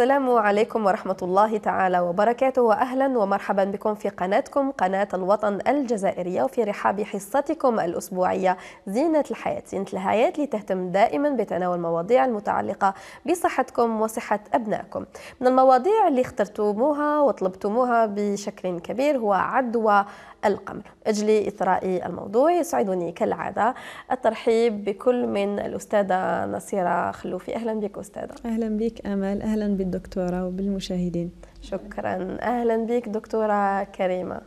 السلام عليكم ورحمة الله تعالى وبركاته وأهلا ومرحبا بكم في قناتكم قناة الوطن الجزائرية وفي رحاب حصتكم الأسبوعية زينة الحياة زينة الحياة لتهتم دائما بتناول المواضيع المتعلقة بصحتكم وصحة أبنائكم من المواضيع اللي اخترتموها وطلبتموها بشكل كبير هو عدوى القمر أجل إثراء الموضوع يسعدني كالعادة الترحيب بكل من الأستاذة نصيرة خلوفي أهلا بك أستاذة أهلا بك أمل أهلا بالدكتورة وبالمشاهدين شكرا أهلا بك دكتورة كريمة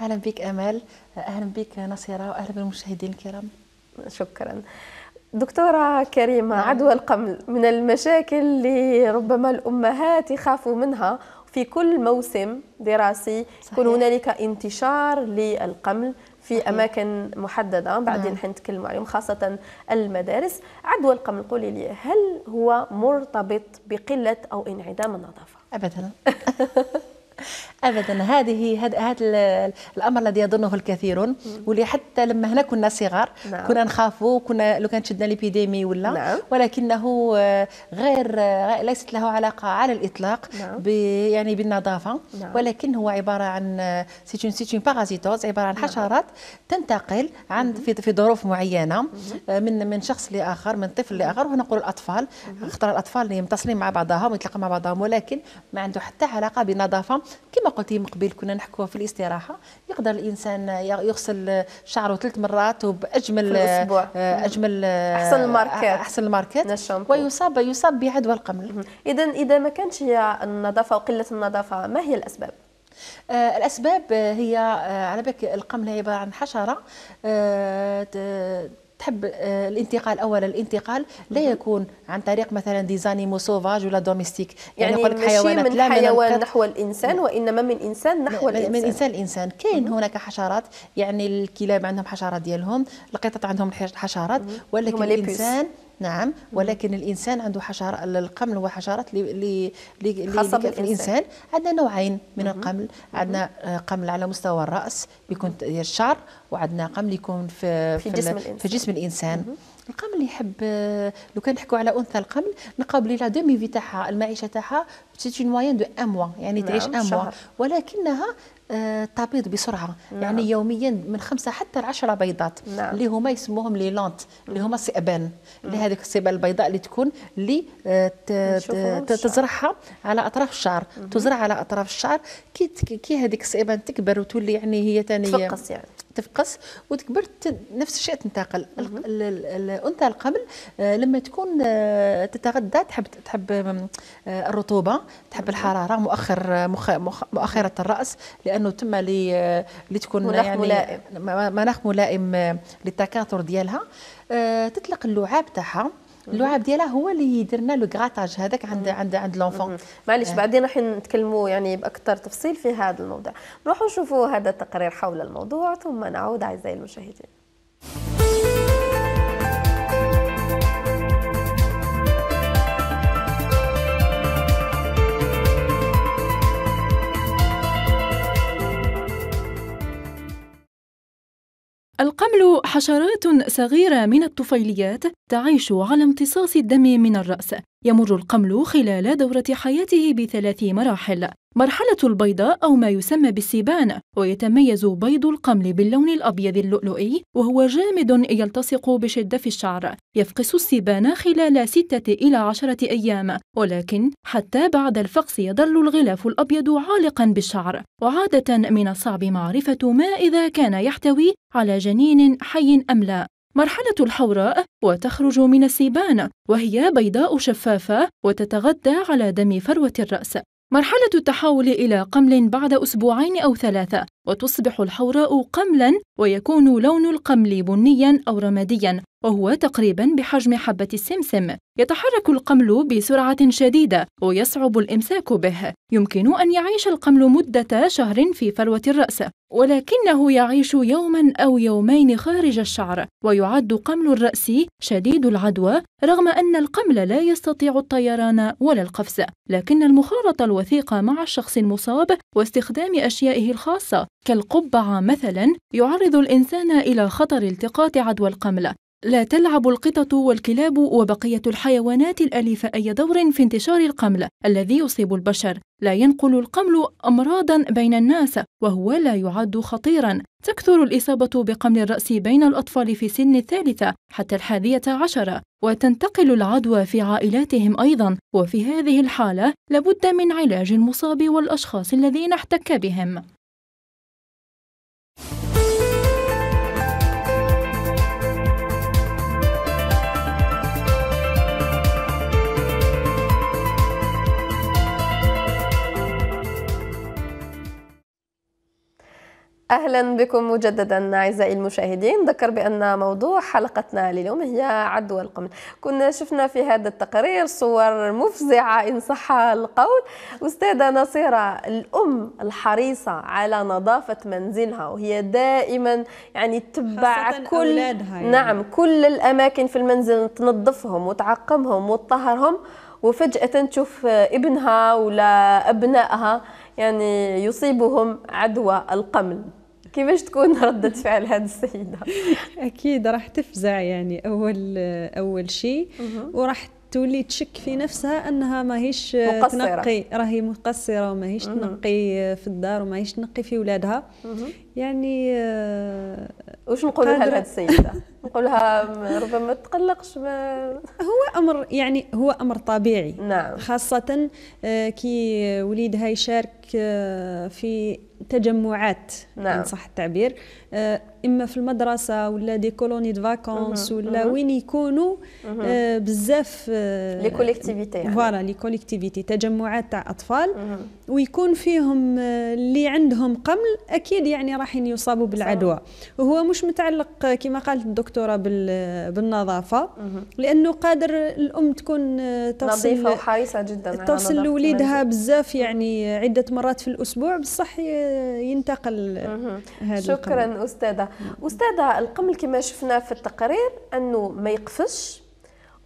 أهلا بك أمال أهلا بك نصيرة وأهلا بالمشاهدين الكرام شكرا دكتورة كريمة نعم. عدوى القمل من المشاكل اللي ربما الأمهات يخافوا منها في كل موسم دراسي يكون هنالك انتشار للقمل في اماكن محدده بعدين نعم. حنتكلم عليهم خاصه المدارس عدوى القمل قولي لي هل هو مرتبط بقله او انعدام النظافه ابدا ابدا هذه هذا الامر الذي يظنه الكثيرون واللي حتى لما هنا كنا صغار نعم. كنا نخافوا كنا لو كانت شدنا ليبيديمي ولا نعم. ولكنه آه، غير آه، ليست له علاقه على الاطلاق نعم. يعني بالنظافه نعم. ولكن هو عباره عن سيتون سيتون بارازيتوز عباره عن نعم. حشرات تنتقل عند في في ظروف معينه آه، من من شخص لاخر من طفل لاخر ونقول الاطفال اختار الاطفال يمتصلين مع بعضهم ويتلاقوا مع بعضهم ولكن ما عنده حتى علاقه بالنظافه كما قلتي من قبل كنا نحكوها في الاستراحه يقدر الانسان يغسل شعره ثلاث مرات وباجمل الأسبوع. آه، اجمل آه، احسن الماركات احسن الماركات ويصاب يصاب بعدوى القمل اذا اذا ما كانتش هي النظافه وقله النظافه ما هي الاسباب آه، الاسباب هي على بالك القمل هي عباره عن حشره تحب آه، الانتقال اولا الانتقال لا يكون عن طريق مثلا ديزاني موسوفاج ولا دوميستيك يعني, يعني يقول لك حيوانات من لا حيوان من نحو الانسان وانما من انسان نحو من الانسان من انسان الانسان كاين هناك حشرات يعني الكلاب عندهم حشرات ديالهم القطط عندهم حشرات ولكن الانسان نعم ولكن الانسان عنده حشرة القمل وحشرات حشرات اللي خاصه بالانسان عندنا نوعين من القمل عندنا قمل على مستوى الراس يكون الشعر وعندنا قمل يكون في في, جسم الانسان في جسم الانسان القمل يحب لو كان نحكوا على انثى القمل نلقاو لا دومي في تاعها المعيشه تاعها سي موان دو ان يعني تعيش اموا نعم، ولكنها آه، تبيض بسرعه يعني نعم. يعني يوميا من خمسه حتى عشرة بيضات نعم. اللي هما يسموهم لي لانت اللي هما سئبان اللي هذيك السئبان البيضاء اللي تكون اللي آه، تزرعها على اطراف الشعر تزرع على اطراف الشعر كي كي هذيك السئبان تكبر وتولي يعني هي تانية تفقس يعني تفقس وتكبر نفس الشيء تنتقل الانثى القبل آه، لما تكون آه، تتغذى تحب تحب آه، الرطوبه تحب الحراره مؤخر مؤخره الراس لانه تما اللي تكون مناخ يعني ملائم مناخ ملائم للتكاثر ديالها تطلق اللعاب تاعها اللعاب ديالها هو اللي درنا لنا لو غراتاج هذاك عند عند عند لونفون معليش آه. بعدين راح نتكلموا يعني باكثر تفصيل في هذا الموضوع نروحوا نشوفوا هذا التقرير حول الموضوع ثم نعود اعزائي المشاهدين القمل حشرات صغيرة من الطفيليات تعيش على امتصاص الدم من الرأس يمر القمل خلال دورة حياته بثلاث مراحل مرحلة البيضاء أو ما يسمى بالسيبان ويتميز بيض القمل باللون الأبيض اللؤلؤي وهو جامد يلتصق بشدة في الشعر يفقس السيبان خلال ستة إلى عشرة أيام ولكن حتى بعد الفقس يظل الغلاف الأبيض عالقا بالشعر وعادة من الصعب معرفة ما إذا كان يحتوي على جنين حي أم لا مرحلة الحوراء وتخرج من السيبان وهي بيضاء شفافة وتتغذى على دم فروة الرأس مرحلة التحول إلى قمل بعد أسبوعين أو ثلاثة وتصبح الحوراء قملا ويكون لون القمل بنيا أو رماديا وهو تقريبا بحجم حبة السمسم يتحرك القمل بسرعة شديدة ويصعب الإمساك به يمكن أن يعيش القمل مدة شهر في فروة الرأس ولكنه يعيش يوما أو يومين خارج الشعر ويعد قمل الرأس شديد العدوى رغم أن القمل لا يستطيع الطيران ولا القفز لكن المخالطة الوثيقة مع الشخص المصاب واستخدام أشيائه الخاصة كالقبعة مثلا يعرض الإنسان إلى خطر التقاط عدوى القمل لا تلعب القطط والكلاب وبقية الحيوانات الأليفة أي دور في انتشار القمل الذي يصيب البشر لا ينقل القمل أمراضا بين الناس وهو لا يعد خطيرا تكثر الإصابة بقمل الرأس بين الأطفال في سن الثالثة حتى الحادية عشرة وتنتقل العدوى في عائلاتهم أيضا وفي هذه الحالة لابد من علاج المصاب والأشخاص الذين احتك بهم اهلا بكم مجددا اعزائي المشاهدين ذكر بان موضوع حلقتنا لليوم هي عدوى القمل كنا شفنا في هذا التقرير صور مفزعه ان صح القول استاذه نصيره الام الحريصه على نظافه منزلها وهي دائما يعني تتبع كل يعني. نعم كل الاماكن في المنزل تنظفهم وتعقمهم وتطهرهم وفجاه تشوف ابنها ولا ابنائها يعني يصيبهم عدوى القمل كيفاش تكون ردة فعل هذه السيدة؟ أكيد راح تفزع يعني أول أول شيء وراح تولي تشك في نفسها انها ماهيش تنقي راهي مقصره وماهيش تنقي في الدار وماهيش تنقي في ولادها يعني آه، واش نقول لها لهذه السيده نقولها ربما ما تقلقش ما هو امر يعني هو امر طبيعي نعم. خاصه آه، كي وليدها يشارك آه، في تجمعات نعم. إن صح التعبير آه، اما في المدرسه ولا دي كولوني دو فاكونس ولا وين يكونوا آه، بزاف لي كوليكتيفيتي فوالا لي كوليكتيفيتي تجمعات تاع اطفال ويكون فيهم آه، اللي عندهم قمل اكيد يعني رايحين يصابوا بالعدوى وهو مش متعلق كما قالت الدكتوره بالنظافه لانه قادر الام تكون توصل نظيفه وحريصه جدا توصل لوليدها بزاف يعني عده مرات في الاسبوع بصح ينتقل هذا شكرا الاستاذه استاذه القمل كما شفنا في التقرير انه ما يقفش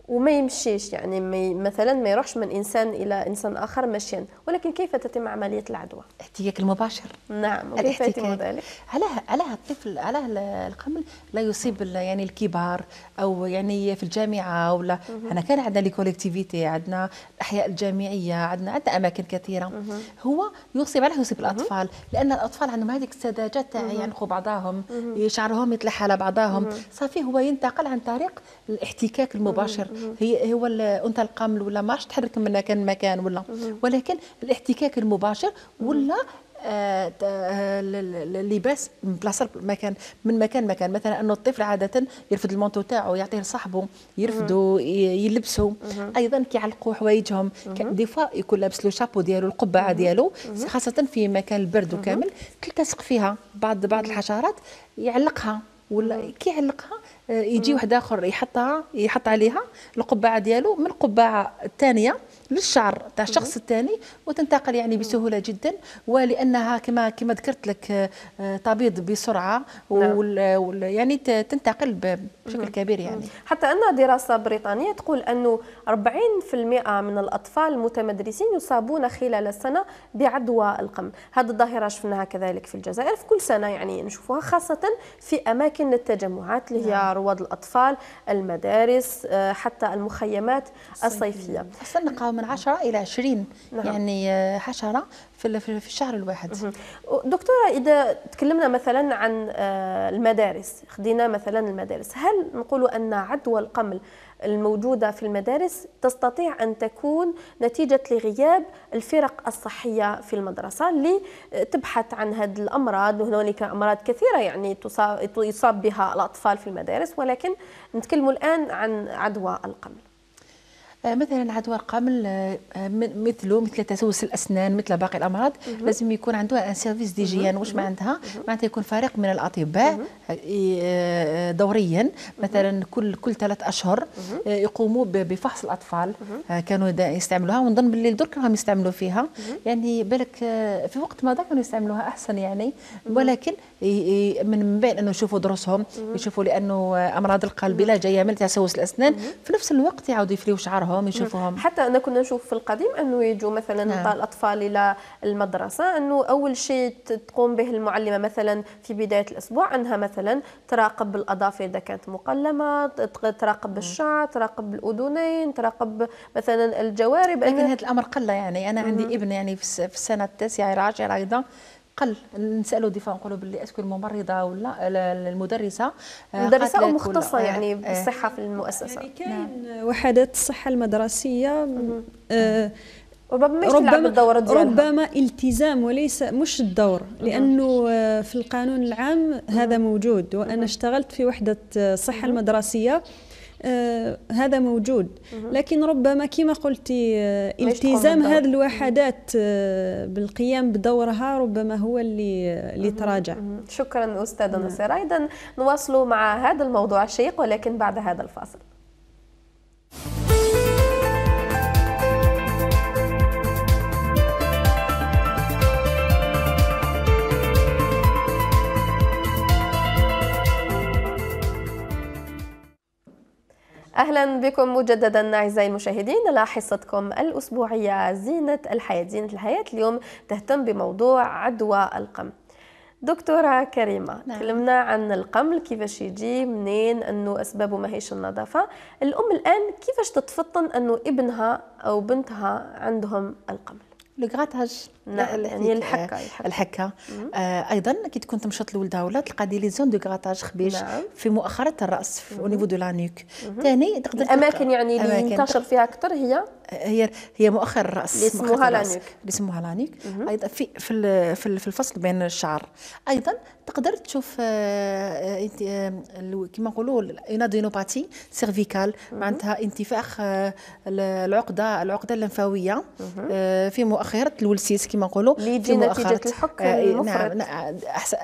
وما يمشيش يعني مثلا ما يروحش من انسان الى انسان اخر مشيا ولكن كيف تتم عمليه العدوى؟ الاحتكاك المباشر نعم كيف يتم ذلك؟ علاه علاه الطفل علاه القمل لا يصيب يعني الكبار او يعني في الجامعه ولا احنا كان عندنا لي كوليكتيفيتي عندنا الاحياء الجامعيه عندنا عندنا اماكن كثيره هو يصيب علاه يصيب الاطفال لان الاطفال عندهم هذيك السذاجه تاع ينقوا يعني بعضهم شعرهم يتلحى على بعضهم صافي هو ينتقل عن طريق الاحتكاك المباشر هي هو انثى القمل ولا ما تحرك من مكان لمكان ولا ولكن الاحتكاك المباشر ولا اللباس آه، آه، من بلاصه مكان من مكان مكان مثلا انه الطفل عاده يرفد المونتو تاعو يعطيه لصاحبه يرفدوا يلبسوا ايضا كيعلقوا حوايجهم دي فوا يكون لابس لو شابو ديالو القبعه ديالو خاصه في مكان البرد وكامل تلتصق فيها بعض بعض الحشرات يعلقها ولا كيعلقها آه، يجي واحد اخر يحطها يحط عليها القبعه ديالو من القبعه الثانيه للشعر تاع الشخص الثاني وتنتقل يعني بسهوله جدا ولانها كما كما ذكرت لك آه، تبيض بسرعه نعم. ويعني تنتقل بشكل كبير يعني حتى ان دراسه بريطانيه تقول انه 40% من الاطفال المتمدرسين يصابون خلال السنه بعدوى القم هذه الظاهره شفناها كذلك في الجزائر في كل سنه يعني نشوفوها خاصه في اماكن التجمعات اللي هي نعم. رواد الاطفال المدارس آه، حتى المخيمات الصيفيه اصلا من 10 إلى 20 نعم. يعني آه، حشرة في في الشهر الواحد دكتورة إذا تكلمنا مثلا عن آه، المدارس خدينا مثلا المدارس هل نقول أن عدوى القمل الموجودة في المدارس تستطيع أن تكون نتيجة لغياب الفرق الصحية في المدرسة اللي تبحث عن هذه الأمراض وهنالك أمراض كثيرة يعني يصاب بها الأطفال في المدارس ولكن نتكلم الآن عن عدوى القمل مثلا عدوى القمل آه، مثله مثل تسوس الاسنان مثل باقي الامراض لازم يكون عنده ان سيرفيس ديجيان واش ما عندها معناتها يكون فريق من الاطباء آه، آه، دوريا مثلا كل كل ثلاث اشهر يقوموا بفحص الاطفال كانوا يستعملوها ونظن باللي درك راهم يستعملوا فيها يعني بالك في وقت مضى كانوا يستعملوها احسن يعني ولكن من بين انه يشوفوا دروسهم يشوفوا لانه امراض القلب لا جايه من تسوس الاسنان في نفس الوقت يعاودوا يفليو شعرهم يشوفوهم نعم. يشوفوهم حتى انا كنا نشوف في القديم انه يجوا مثلا نعم. الاطفال الى المدرسه انه اول شيء تقوم به المعلمه مثلا في بدايه الاسبوع انها مثلا تراقب الاظافر اذا كانت مقلمه تراقب نعم. الشعر تراقب الاذنين تراقب مثلا الجوارب لكن هذا الامر قله يعني انا عندي ابن يعني في السنه التاسعه راجع ايضا قل نسالوا ديفا نقولوا باللي اسكو الممرضه ولا المدرسه آه، مدرسه او مختصه يعني آه، آه. بالصحه في المؤسسه يعني كاين نعم. وحدات الصحه المدرسيه آه ربما ربما, ربما التزام وليس مش الدور لانه في القانون العام هذا موجود وانا اشتغلت في وحده الصحه المدرسيه آه هذا موجود لكن ربما كما قلتي آه، التزام هذه الوحدات آه، بالقيام بدورها ربما هو اللي آه، اللي تراجع شكرا استاذه نعم. نصير ايضا نواصل مع هذا الموضوع الشيق ولكن بعد هذا الفاصل اهلا بكم مجددا اعزائي المشاهدين الى حصتكم الاسبوعيه زينه الحياه زينه الحياه اليوم تهتم بموضوع عدوى القم دكتورة كريمة نعم. تكلمنا عن القمل كيفاش يجي منين انه اسبابه ماهيش النظافة الام الان كيفاش تتفطن انه ابنها او بنتها عندهم القمل لو غراتاج نعم، يعني الحكه الحكه آه ايضا كي تكون تمشط لولدها ولا تلقى دي زون دو غراتاج خبيش نعم. في مؤخره الراس في نيفو دو لا نوك ثاني تقدر الاماكن يعني اللي ينتشر فيها اكثر هي آه، هي هي مؤخر الراس اللي يسموها لانيك اللي يسموها لانيك ايضا في في في الفصل بين الشعر ايضا تقدر تشوف آه، آه، آه، كما نقولوا الادينوباتي سيرفيكال معناتها انتفاخ العقده العقده اللمفاويه في مؤخره الولسيس كما نقولوا اللي يجي نتيجه الحك نعم, نعم،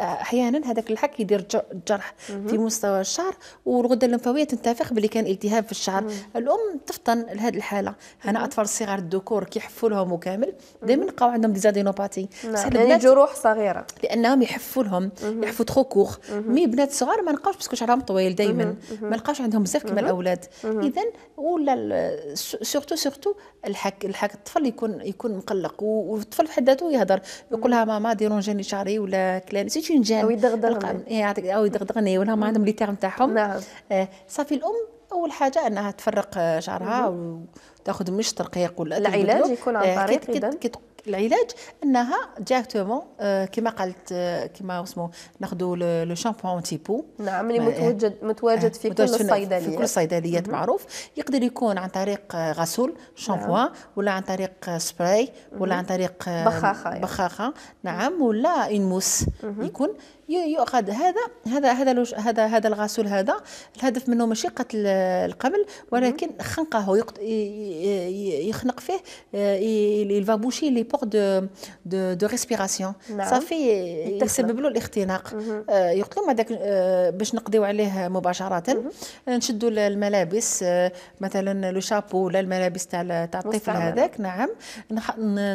احيانا هذاك الحك يدير جرح في مستوى الشعر والغده اللمفاويه تنتفخ باللي كان التهاب في الشعر الام تفطن لهذه الحاله هنا اطفال صغار الذكور كيحفوا لهم وكامل دائما نلقاو عندهم ديزادينوباتي يعني جروح صغيره لانهم يحفوا لهم يحفوا تخو كور مي بنات صغار ما نلقاوش باسكو شعرهم طويل دائما ما نلقاوش عندهم بزاف كما الاولاد اذا ولا سورتو سورتو الحك الحك الطفل يكون يكون مقلق والطفل في حد ذاته يهضر يقول لها ماما ديرونجيني شعري ولا كلان سي جان او يدغدغني إيه، او يدغدغني ولا ما عندهم لي تيرم تاعهم نعم آه، صافي الام اول حاجه انها تفرق شعرها تاخذ مش ترقيه ولا العلاج يكون عن آه، طريق كت كت كت العلاج انها ديريكتومون آه، كما قالت آه، كما اسمه ناخذوا لو شامبوان تيبو نعم اللي متواجد متواجد في متواجد كل الصيدليات في كل الصيدليات معروف يقدر يكون عن طريق غسول شامبوان نعم. ولا عن طريق سبراي ولا عن طريق بخاخه يعني. بخاخه نعم ولا انموس موس يكون يؤخذ هذا هذا هذا هذا هذا الغسول هذا الهدف منه ماشي قتل القمل ولكن خنقه يخنق فيه آه، il لي boucher دو portes de de نعم. صافي يسبب له الاختناق آه، يقتلوا هذاك آه، باش نقضيو عليه مباشره نشدوا الملابس مثلا لو شابو ولا الملابس تاع تاع الطفل هذاك نعم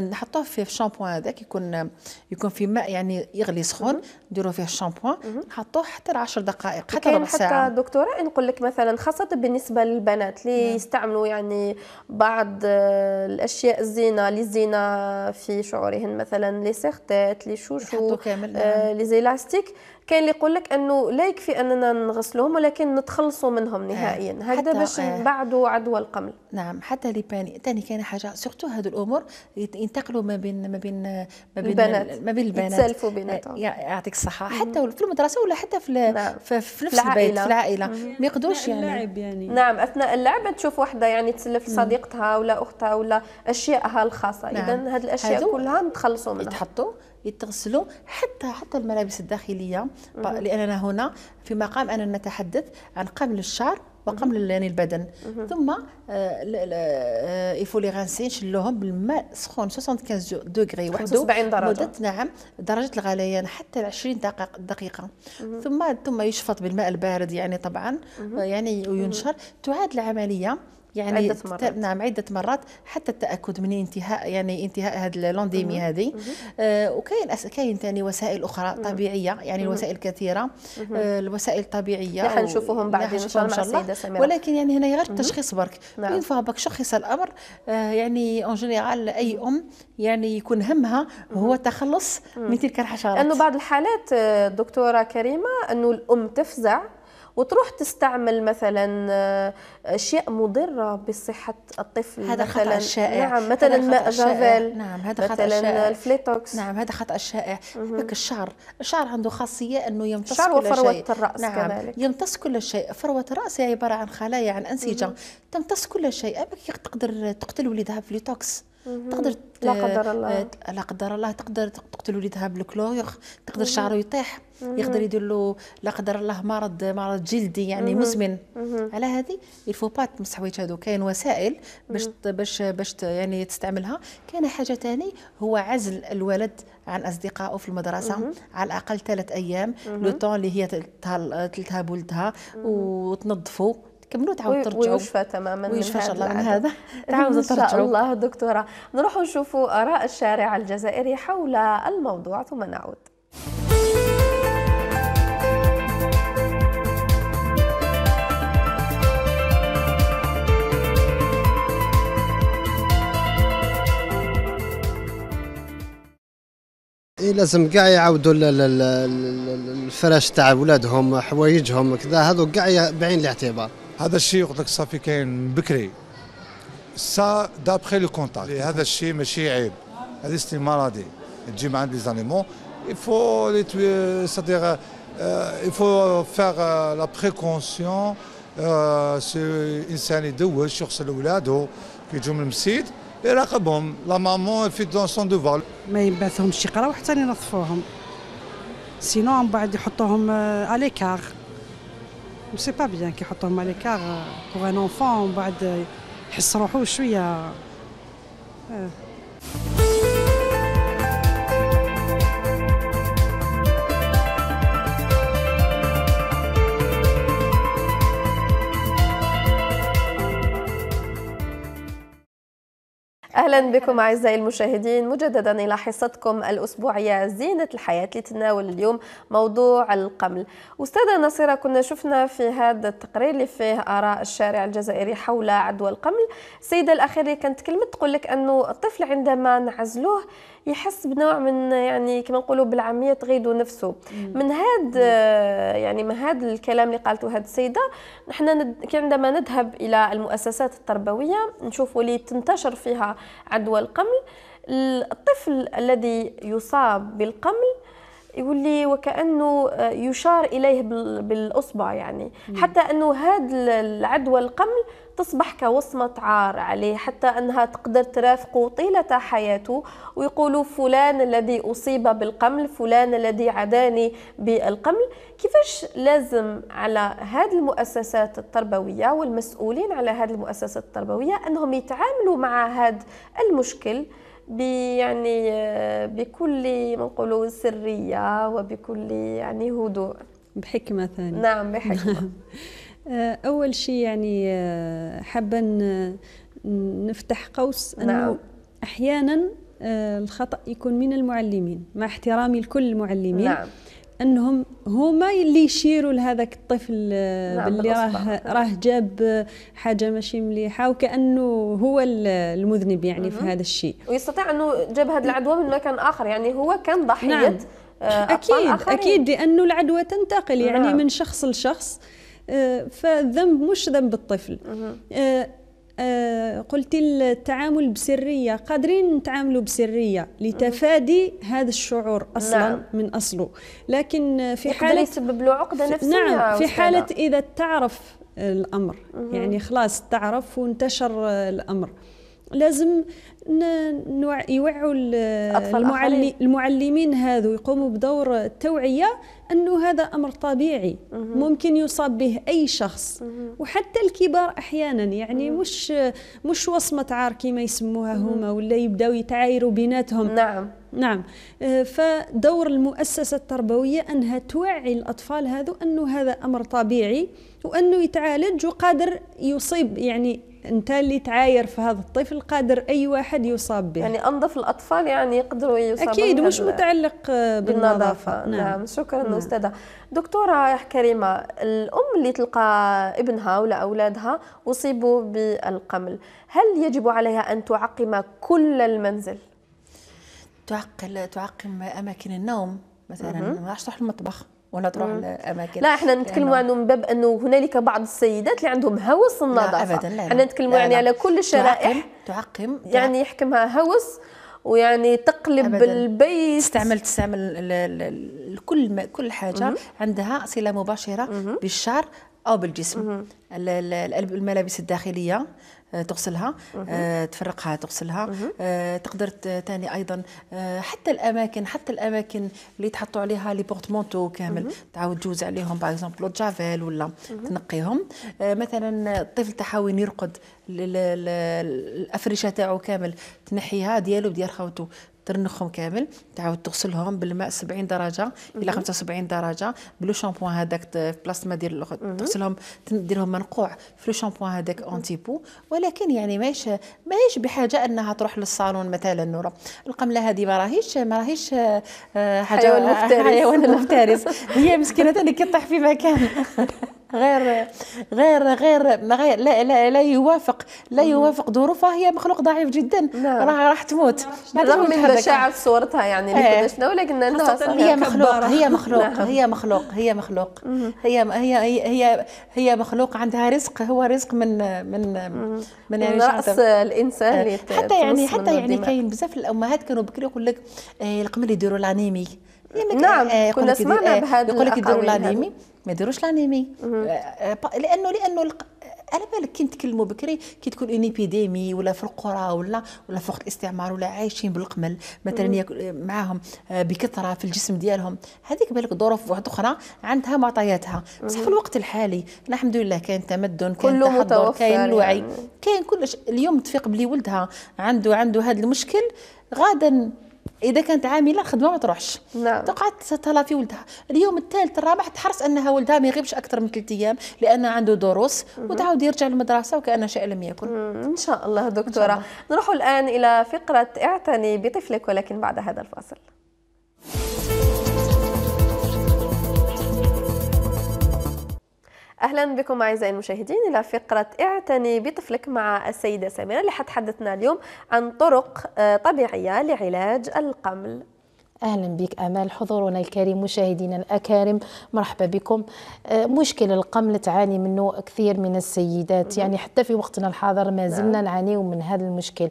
نحطوه في الشامبوان هذاك يكون يكون في ماء يعني يغلي سخون نديروا فيه الشامبوان نحطوه حتى ل 10 دقائق حتى ربع ساعه حتى دكتوره نقول لك مثلا خاصه بالنسبه للبنات اللي نعم. يستعملوا يعني بعض آه، الاشياء الزينه للزينه في شعورهن مثلا لي سيرتات لي شوشو آه، نعم. لي زيلاستيك كاين اللي يقول لك انه لا يكفي اننا نغسلهم ولكن نتخلصوا منهم آه، نهائيا هكذا باش آه. نبعدوا عدوى القمل نعم حتى لي باني ثاني كاين حاجه سورتو هذو الامور ينتقلوا ما بين ما بين ما بين البنات ما بين البنات يتسالفوا بيناتهم آه، يعطيك الصحه حتى في المدرسه ولا حتى في نعم. في, في نفس البيت في العائله ما يقدوش يعني. اللعب يعني نعم اثناء اللعب تشوف وحده يعني تسلف صديقتها ولا اختها ولا اشيائها الخاصه نعم. اذا هذه الاشياء كلها نتخلصوا منها يتحطوا يتغسلوا حتى حتى الملابس الداخليه لاننا هنا في مقام اننا نتحدث عن قمل الشعر وقمل يعني البدن ثم يفو لي غانسي نشلوهم بالماء سخون 75 دوغري وحده 75 درجه مده نعم درجه الغليان حتى 20 دقيقه دقيقه ثم ثم يشفط بالماء البارد يعني طبعا يعني وينشر تعاد العمليه يعني عدة مرات نعم عدة مرات حتى التأكد من انتهاء يعني انتهاء هذه اللونديمي هذه آه وكاين أس... كاين ثاني وسائل أخرى مم. طبيعية يعني مم. الوسائل كثيرة آه الوسائل الطبيعية نحن نشوفهم بعدين إن شاء الله ولكن يعني هنا غير التشخيص برك نعم. وين فابك شخص الأمر آه يعني أون جينيرال أي أم يعني يكون همها هو التخلص من تلك الحشرات لأنه بعض الحالات آه، دكتورة كريمة أنه الأم تفزع وتروح تستعمل مثلا آه، اشياء مضره بصحه الطفل هذا نعم، مثلا خطأ الشائع نعم مثلا ماء جافيل نعم هذا خطا شائع الفليتوكس نعم هذا خطا شائع بك الشعر الشعر عنده خاصيه انه يمتص كل شيء الشعر وفروه الراس نعم كذلك يمتص كل شيء فروه الراس هي عباره عن خلايا عن انسجه تمتص كل شيء أبك تقدر تقتل ولدها بفليتوكس تقدر لا قدر الله آه، لا قدر الله تقدر تقتل ولدها بالكلور تقدر شعره يطيح يقدر يدير له لا قدر الله مرض مرض جلدي يعني مزمن على هذه الفو با تمسح حوايج هادو كاين وسائل باش باش باش يعني تستعملها كاين حاجه ثاني هو عزل الولد عن اصدقائه في المدرسه مم. على الاقل ثلاث ايام لو طون اللي هي تلتها بولدها وتنظفوا تكملوا تعاود ترجعوا ويشفى تماما ويشفى ان شاء الله من هذا تعاودوا ترجعوا ان شاء الله دكتوره نروحوا نشوفوا اراء الشارع الجزائري حول الموضوع ثم نعود إيه، لازم كاع يعاودوا الفراش تاع ولادهم حوايجهم كذا هذو كاع بعين الاعتبار هذا الشيء قلت لك صافي كاين بكري سا دابخي لو كونتاكت هذا الشيء ماشي عيب هذه ستي مالادي تجي مع دي زانيمون يفو سادير يفو فيغ لا بريكونسيون سي انسان يدوش يغسل ولاده كي يجوا من المسيد يراقبهم لا مامون في دون سون دوفال ما يبعثهمش يقراو حتى ينظفوهم سينو من بعد يحطوهم اليكار سي با بيان كي يحطوهم اليكار بوغ ان اونفون من بعد يحس روحو شويه اهلا بكم اعزائي المشاهدين مجددا الى حصتكم الاسبوعيه زينه الحياه لتناول اليوم موضوع القمل استاذه نصيره كنا شفنا في هذا التقرير اللي فيه اراء الشارع الجزائري حول عدوى القمل السيده الاخيره كانت تكلمت تقول لك انه الطفل عندما نعزلوه يحس بنوع من يعني كما نقولوا بالعاميه تغيدوا نفسه من هاد يعني من هاد الكلام اللي قالته هاد السيده نحن عندما نذهب الى المؤسسات التربويه نشوفوا اللي تنتشر فيها عدوى القمل الطفل الذي يصاب بالقمل يولي وكانه آه، يشار اليه بالاصبع يعني حتى انه هذا العدوى القمل تصبح كوصمة عار عليه حتى أنها تقدر ترافقه طيلة حياته ويقولوا فلان الذي أصيب بالقمل فلان الذي عداني بالقمل كيفاش لازم على هذه المؤسسات التربوية والمسؤولين على هذه المؤسسات التربوية أنهم يتعاملوا مع هذا المشكل يعني بكل ما نقولوا سرية وبكل يعني هدوء بحكمة ثانية نعم بحكمة آه، اول شيء يعني آه، حابه نفتح قوس انه نعم. احيانا آه، الخطا يكون من المعلمين مع احترامي لكل المعلمين نعم. انهم هما اللي يشيروا لهذاك الطفل نعم باللي راه راه جاب حاجه ماشي مليحه وكانه هو المذنب يعني في هذا الشيء ويستطيع انه جاب هذه العدوى من مكان اخر يعني هو كان ضحيه نعم. اكيد أخرين. اكيد لانه العدوى تنتقل يعني نعم. من شخص لشخص آه آه، فالذنب مش ذنب الطفل آه، آه، قلت التعامل بسريه قادرين نتعاملوا بسريه لتفادي هذا الشعور نعم. اصلا نعم. من اصله لكن في حاله يسبب له عقده نفسيه نعم في حاله اذا تعرف الامر يعني خلاص تعرف وانتشر الامر لازم يوعوا المعلمين هذو يقوموا بدور التوعيه أنه هذا أمر طبيعي ممكن يصاب به أي شخص وحتى الكبار أحيانا يعني مش مش وصمة عار كما يسموها هما ولا يبداو يتعايروا بيناتهم نعم نعم آه، فدور المؤسسة التربوية أنها توعي الأطفال هذو أنه هذا أمر طبيعي وأنه يتعالج وقادر يصيب يعني انت اللي تعاير في هذا الطفل قادر اي واحد يصاب به يعني انظف الاطفال يعني يقدروا يصابوا اكيد مش متعلق آه، بالنظافه نعم, نعم. شكرا نعم. استاذه دكتوره كريمه الام اللي تلقى ابنها ولا اولادها اصيبوا بالقمل هل يجب عليها ان تعقم كل المنزل تعقل تعقم اماكن النوم مثلا ما تروح المطبخ ولا تروح لاماكن لا احنا نتكلموا عنه من باب انه هنالك بعض السيدات اللي عندهم هوس النظافه لا ابدا لا احنا نتكلموا يعني على كل الشرائح تعقم, تعقم يعني يحكمها هوس ويعني تقلب أبداً. البيت تستعمل تستعمل كل كل حاجه مم. عندها صله مباشره مم. بالشعر او بالجسم مم. الملابس الداخليه تغسلها آه، تفرقها تغسلها آه، تقدر ثاني ايضا آه، حتى الاماكن حتى الاماكن اللي تحطوا عليها لي بورتمونتو كامل تعاود تجوز عليهم باغ اكزومبل جافيل ولا تنقيهم مثلا الطفل تحاول يرقد الافرشه تاعو كامل تنحيها ديالو ديال خوتو ترنخهم كامل تعاود تغسلهم بالماء 70 درجه الى 75 درجه بلو شامبوان هذاك في بلاصه ما دير تغسلهم ديرهم منقوع في لو شامبوان هذاك اونتي بو ولكن يعني ماهيش ماهيش بحاجه انها تروح للصالون مثلا نورا القمله هذه ما راهيش ما راهيش آه، حاجه حيوان مفترس هي مسكينه اللي كيطيح في مكان غير غير غير ما غير لا, لا, لا يوافق لا يوافق ظروفها هي مخلوق ضعيف جدا نعم. راح راح تموت نعم. رغم من في صورتها يعني اللي آه. كنا ولكن هي نعم. مخلوق هي مخلوق هي مخلوق هي مخلوق هي هي هي هي مخلوق عندها رزق هو رزق من من من يعني راس الانسان آه. حتى يعني حتى يعني كاين بزاف الامهات كانوا بكري يقول لك إيه، القمر يديروا الانيمي نعم كنا آه، سمعنا بهذا يقول لك آه، يديروا لانيمي ما يديروش لانيمي آه، لانه لانه على بالك كي نتكلموا بكري كي تكون اون ايبيديمي ولا في القرى ولا ولا في وقت الاستعمار ولا عايشين بالقمل مثلا معاهم بكثره في الجسم ديالهم هذيك بالك ظروف واحده اخرى عندها معطياتها بصح في الوقت الحالي الحمد لله كاين تمدن كاين تحضر كاين الوعي يعني. كاين كلش اليوم تفيق بلي ولدها عنده عنده هذا المشكل غدا اذا كانت عامله خدمه ما تروحش نعم تقعد تطلع في ولدها اليوم الثالث الرابع تحرص انها ولدها ما يغيبش اكثر من ثلاث ايام لان عنده دروس وتعاود يرجع للمدرسه وكان شيء لم يكن ان شاء الله دكتوره نروح الان الى فقره اعتني بطفلك ولكن بعد هذا الفاصل اهلا بكم اعزائي المشاهدين الى فقره اعتني بطفلك مع السيده سميره اللي حتحدثنا اليوم عن طرق آه، طبيعيه لعلاج القمل اهلا بك امال حضورنا الكريم مشاهدينا الاكارم مرحبا بكم آه، مشكل القمل تعاني منه كثير من السيدات يعني حتى في وقتنا الحاضر ما نعم. زلنا نعاني من هذا المشكل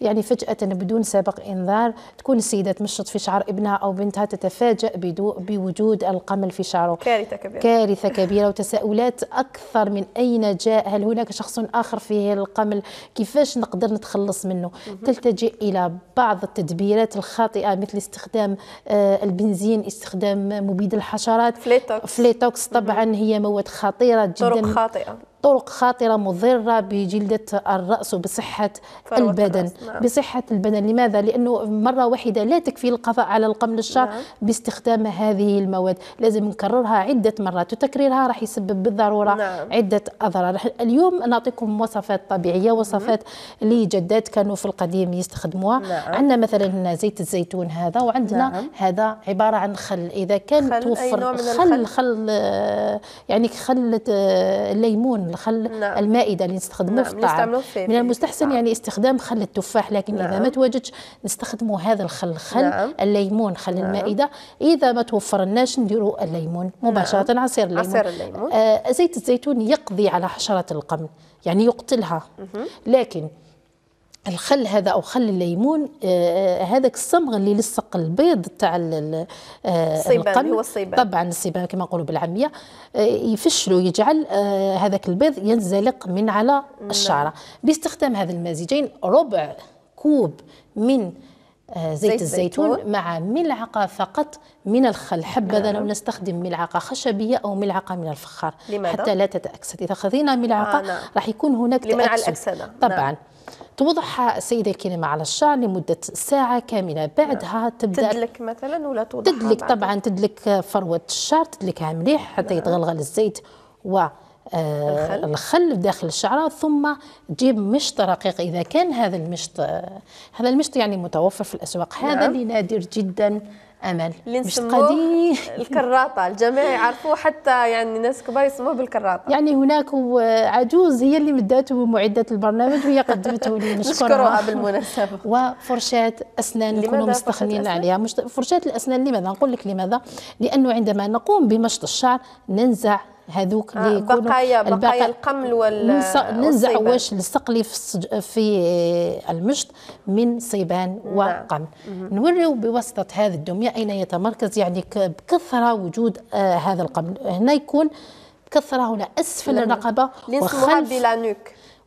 يعني فجاه بدون سابق انذار تكون السيده تمشط في شعر ابنها او بنتها تتفاجا بوجود القمل في شعره كارثه كبيره كارثه كبيره وتساؤلات اكثر من اين جاء هل هناك شخص اخر فيه القمل كيفاش نقدر نتخلص منه تلتجئ الى بعض التدبيرات الخاطئه مثل استخدام آه، البنزين استخدام مبيد الحشرات فليتوكس فليتوكس طبعا هي مواد خطيره جدا طرق خاطئه طرق خطرة مضرة بجلدة الرأس وبصحة البدن نعم. بصحة البدن لماذا؟ لأنه مرة واحدة لا تكفي القضاء على القمل الشعر نعم. باستخدام هذه المواد لازم نكررها عدة مرات وتكريرها راح يسبب بالضرورة نعم. عدة أضرار اليوم نعطيكم وصفات طبيعية وصفات لجدات كانوا في القديم يستخدموها نعم. عندنا مثلا زيت الزيتون هذا وعندنا نعم. هذا عبارة عن خل إذا كان خل توفر خل خل يعني خل الليمون آه، الخل نعم. المائده اللي نستخدمه نعم. في الطعام من المستحسن يعني استخدام خل التفاح لكن نعم. اذا ما تواجدش نستخدم هذا الخل خل نعم. الليمون خل نعم. المائده اذا ما توفرناش نديرو الليمون نعم. مباشره نعم. عصير الليمون, عصير الليمون. آه زيت الزيتون يقضي على حشرات القمل يعني يقتلها لكن الخل هذا او خل الليمون آه, آه، هذاك الصمغ اللي لصق البيض تاع آه الصيبان هو الصيبان طبعا الصيبان كما نقولوا بالعاميه آه يفشلوا يجعل آه هذاك البيض ينزلق من على الشعره باستخدام هذا المزيجين ربع كوب من آه زيت, زيت الزيتون زيتون. مع ملعقه فقط من الخل حبذا نعم. لو نستخدم ملعقه خشبيه او ملعقه من الفخار لماذا؟ حتى لا تتاكسد اذا خذينا ملعقه آه نعم. راح يكون هناك لمنع الاكسده طبعا نعم. توضعها السيدة الكريمة على الشعر لمدة ساعة كاملة بعدها نعم. تبدأ تدلك مثلا ولا توضعها تدلك طبعا تدلك فروة الشعر تدلكها مليح حتى نعم. يتغلغل الزيت و آه، الخل. الخل داخل الشعرة ثم تجيب مشط رقيق إذا كان هذا المشط آه، هذا المشط يعني متوفر في الأسواق هذا نعم. اللي نادر جدا امل اللي مش قديم الكراطه الجميع يعرفوه حتى يعني ناس كبار يسموه بالكراطه يعني هناك عجوز هي اللي مداته معده البرنامج وهي قدمته لي نشكرها بالمناسبه وفرشاه اسنان نكونوا مستخدمين عليها مش فرشاه الاسنان لماذا نقول لك لماذا لانه عندما نقوم بمشط الشعر ننزع هذوك آه، اللي يكونوا بقايا بقايا القمل وال ننزع واش نستقلي في في المشط من صيبان نعم. وقمل نوريو بواسطه هذا الدميه اين يتمركز يعني بكثره وجود آه هذا القمل هنا يكون بكثره هنا اسفل الرقبه وخلف بلانوك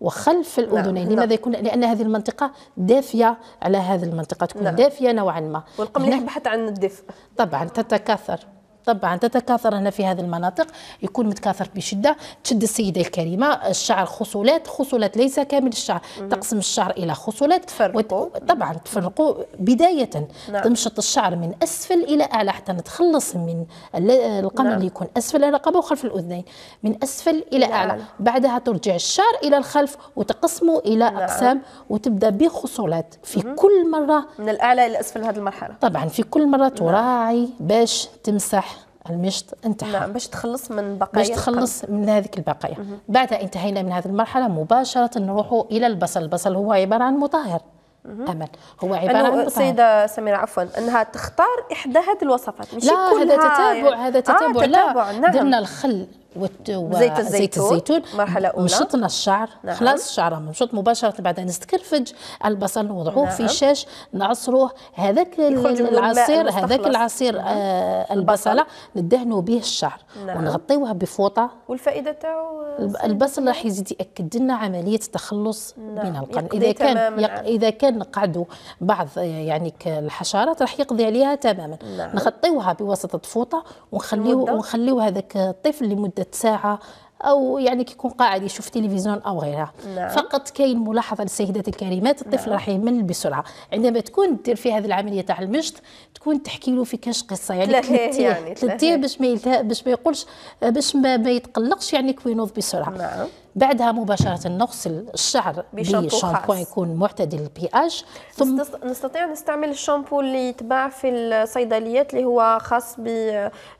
وخلف نعم. الاذنين نعم. لماذا يكون لان هذه المنطقه دافيه على هذه المنطقه تكون نعم. دافيه نوعا ما والقمل يبحث عن الدفء طبعا تتكاثر طبعا تتكاثر هنا في هذه المناطق يكون متكاثر بشده تشد السيده الكريمه الشعر خصولات خصولات ليس كامل الشعر تقسم الشعر الى خصولات تفرقوا طبعا تفرقوا بدايه نعم. تمشط الشعر من اسفل الى اعلى حتى نتخلص من القمل نعم. اللي يكون اسفل الرقبه وخلف الاذنين من اسفل الى نعم. اعلى بعدها ترجع الشعر الى الخلف وتقسمه الى نعم. اقسام وتبدا بخصولات في مم. كل مره من الاعلى الى اسفل هذه المرحله طبعا في كل مره نعم. تراعي باش تمسح المشط انتهى نعم باش تخلص من بقايا باش تخلص القلب. من هذيك البقايا بعد انتهينا من هذه المرحله مباشره نروح الى البصل البصل هو عباره عن مطهر امل هو عباره عن سيده سميره عفوا انها تختار احدى هذه الوصفات مش لا كلها هذا تتابع يعني. هذا تتابع, آه تتابع لا نعم. درنا الخل وزيت الزيتون, زيت الزيتون مرحلة أولى مشطنا الشعر نعم. خلاص الشعر مشط مباشرة بعدين نستكرفج البصل نوضعوه نعم. في شاش نعصروه هذاك العصير هذاك العصير نعم. آه البصلة ندهنوا به الشعر نعم. ونغطيوه بفوطة والفائدة تاعو البصل راح يزيد يأكد لنا عملية التخلص نعم. من القرن إذا كان يق... إذا كان قعدوا بعض يعني الحشرات راح يقضي عليها تماما نعم. نغطيوها بواسطة فوطة ونخليو ونخليو هذاك الطفل لمدة لمده ساعه او يعني كيكون قاعد يشوف تلفزيون او غيرها نعم. فقط كاين ملاحظه للسيدات الكريمات الطفل نعم. راح يمل بسرعه عندما تكون دير في هذه العمليه تاع المجد تكون تحكي له في كاش قصه يعني تلتيه يعني تلتيه باش ما باش ما يقولش باش ما, ما يتقلقش يعني كوينوض بسرعه نعم. بعدها مباشره نغسل الشعر بشامبو يكون معتدل البي اش ثم نستطيع نستعمل الشامبو اللي يتباع في الصيدليات اللي هو خاص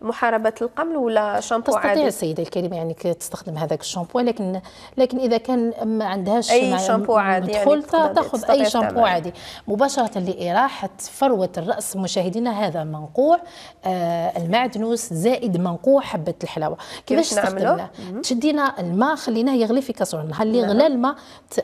بمحاربه القمل ولا شامبو تستطيع عادي تستطيع السيده الكريمه يعني تستخدم هذاك الشامبو لكن لكن اذا كان ما عندهاش اي شامبو عادي يعني تاخذ اي شامبو عادي مباشره لاراحه فروه الراس مشاهدينا هذا منقوع آه المعدنوس زائد منقوع حبه الحلاوه كيفاش نستخدمه تشدينا الماء خليناه يغلي في كاسرون نهار نعم. اللي غلى الماء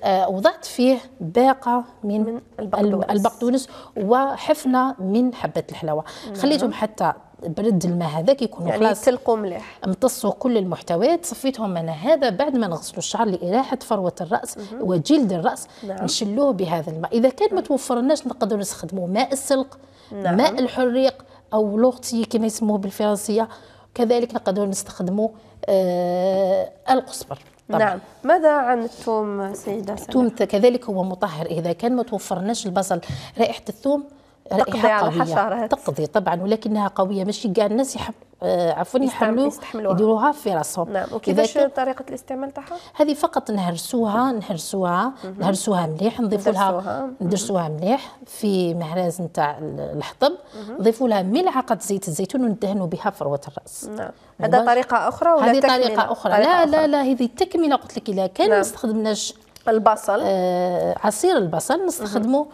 آه، وضعت فيه باقه من, من البقدونس. البقدونس وحفنه من حبه الحلاوه نعم. خليتهم حتى برد الماء هذاك يكونوا يعني خلاص يتسلقوا مليح امتصوا كل المحتويات صفيتهم انا هذا بعد ما نغسلوا الشعر لإراحة فروة الرأس مم. وجلد الرأس نعم. نشلوه بهذا الماء إذا كان ما نعم. توفرناش نقدروا نستخدموا ماء السلق نعم. ماء الحريق أو لوغتي كما يسموه بالفرنسية كذلك نقدروا نستخدموا آه القصبر طبعا. نعم ماذا عن الثوم سيدة الثوم كذلك هو مطهر إذا كان ما توفرناش البصل رائحة الثوم تقضي على الحشرات تقضي طبعا ولكنها قويه ماشي كاع الناس يحب آه، عفوا يحملوا يديروها في راسهم نعم وكيفاش طريقه الاستعمال تاعها هذه فقط نهرسوها نهرسوها نهرسوها مليح نضيفوا لها ندرسوها مليح في مهراز نتاع الحطب نضيفوا لها ملعقه زيت الزيتون وندهنوا بها فروه الراس نعم هذا طريقه اخرى ولا هذه طريقه اخرى طريقة لا أخرى. لا لا هذه تكمله قلت لك الا كان نعم. ما استخدمناش البصل آه عصير البصل نستخدمه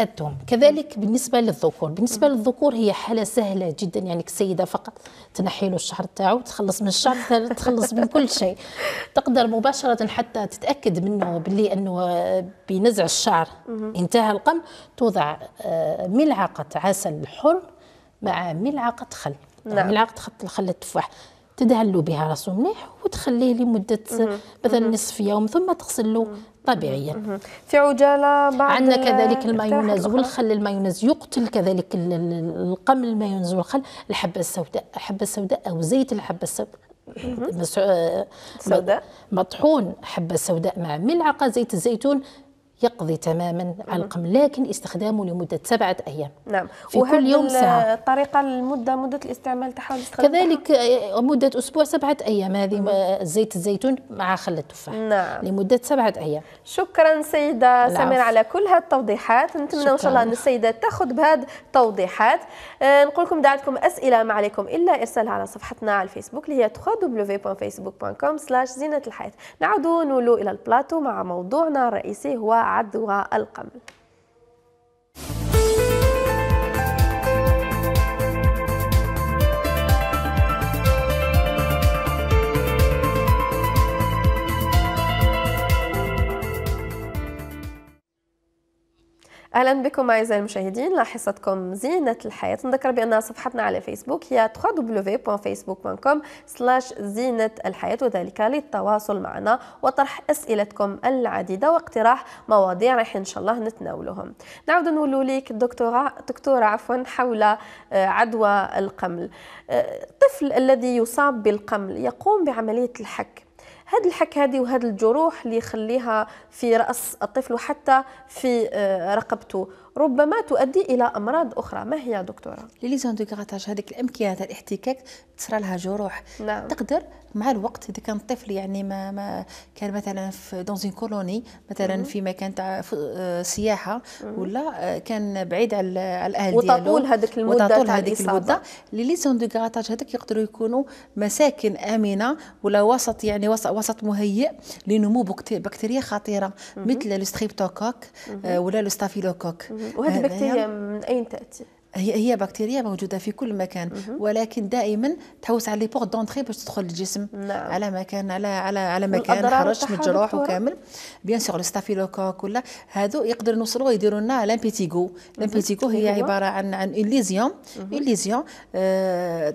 الدم كذلك بالنسبة للذكور بالنسبة للذكور هي حالة سهلة جدا يعني السيدة فقط تنحي له الشعر تاعو تخلص من الشعر تخلص من كل شيء تقدر مباشرة حتى تتأكد منه باللي أنه بنزع الشعر انتهى القمع توضع آه، ملعقة عسل حر مع ملعقة خل يعني نعم. ملعقة خط الخل التفاح تدهن له بها راسه مليح وتخليه لمدة مثلا نصف يوم ثم تغسل له طبيعيا في عجاله بعد عندنا كذلك المايونيز والخل المايونيز يقتل كذلك القمل المايونيز والخل الحبه السوداء الحبه السوداء او زيت الحبه السوداء آه، سوداء مطحون حبة سوداء مع ملعقة زيت الزيتون يقضي تماما على القمل لكن استخدامه لمدة سبعة أيام نعم في كل يوم ساعة الطريقة المدة مدة الاستعمال تحاول كذلك آه، آه، مدة أسبوع سبعة أيام هذه زيت الزيتون مع خل التفاح نعم. لمدة سبعة أيام شكرا سيدة سمير على كل هذه التوضيحات نتمنى إن شاء الله أن السيدة تأخذ بهذه التوضيحات آه نقول لكم دعتكم أسئلة ما عليكم إلا إرسالها على صفحتنا على الفيسبوك اللي هي www.facebook.com زينة الحياة نعود نولو إلى البلاتو مع موضوعنا الرئيسي هو عدوى القمل اهلا بكم اعزائي المشاهدين لحصتكم زينه الحياه نذكر بان صفحتنا على فيسبوك هي www.facebook.com زينه الحياه وذلك للتواصل معنا وطرح اسئلتكم العديده واقتراح مواضيع راح ان شاء الله نتناولهم نعود نقولوا لك دكتوره دكتوره عفوا حول آه، عدوى القمل آه، الطفل الذي يصاب بالقمل يقوم بعمليه الحك هاد الحك هذه وهاد الجروح اللي يخليها في راس الطفل وحتى في آه، رقبته ربما تؤدي الى امراض اخرى ما هي دكتوره لي ليزون دو غاتاج هذيك الامكنه تاع الاحتكاك تصرى لها جروح نعم. تقدر مع الوقت اذا كان الطفل يعني ما, ما كان مثلا في دونزين كولوني مثلا مم. في مكان تاع آه، سياحه مم. ولا آه، كان بعيد على الاهل وتطول هذيك المده وتطول هذيك المده لي ليزون دو غاتاج هذيك يقدروا يكونوا مساكن امنه ولا وسط يعني وسط, وسط مهيئ لنمو بكتيريا خطيره مم. مثل ستريبتوكوك آه، ولا ستافيلوكوك وهذه البكتيريا من أين تأتي؟ هي هي بكتيريا موجوده في كل مكان ولكن دائما تحوس على لي بوغ دونتري باش تدخل الجسم نعم. على مكان على على على مكان من مجروح وكامل بيان سور الستافيلوكوك ولا هادو يقدروا نوصلوا يديروا لنا لامبيتيغو لامبيتيغو هي عباره عن عن ليزيون ليزيون آه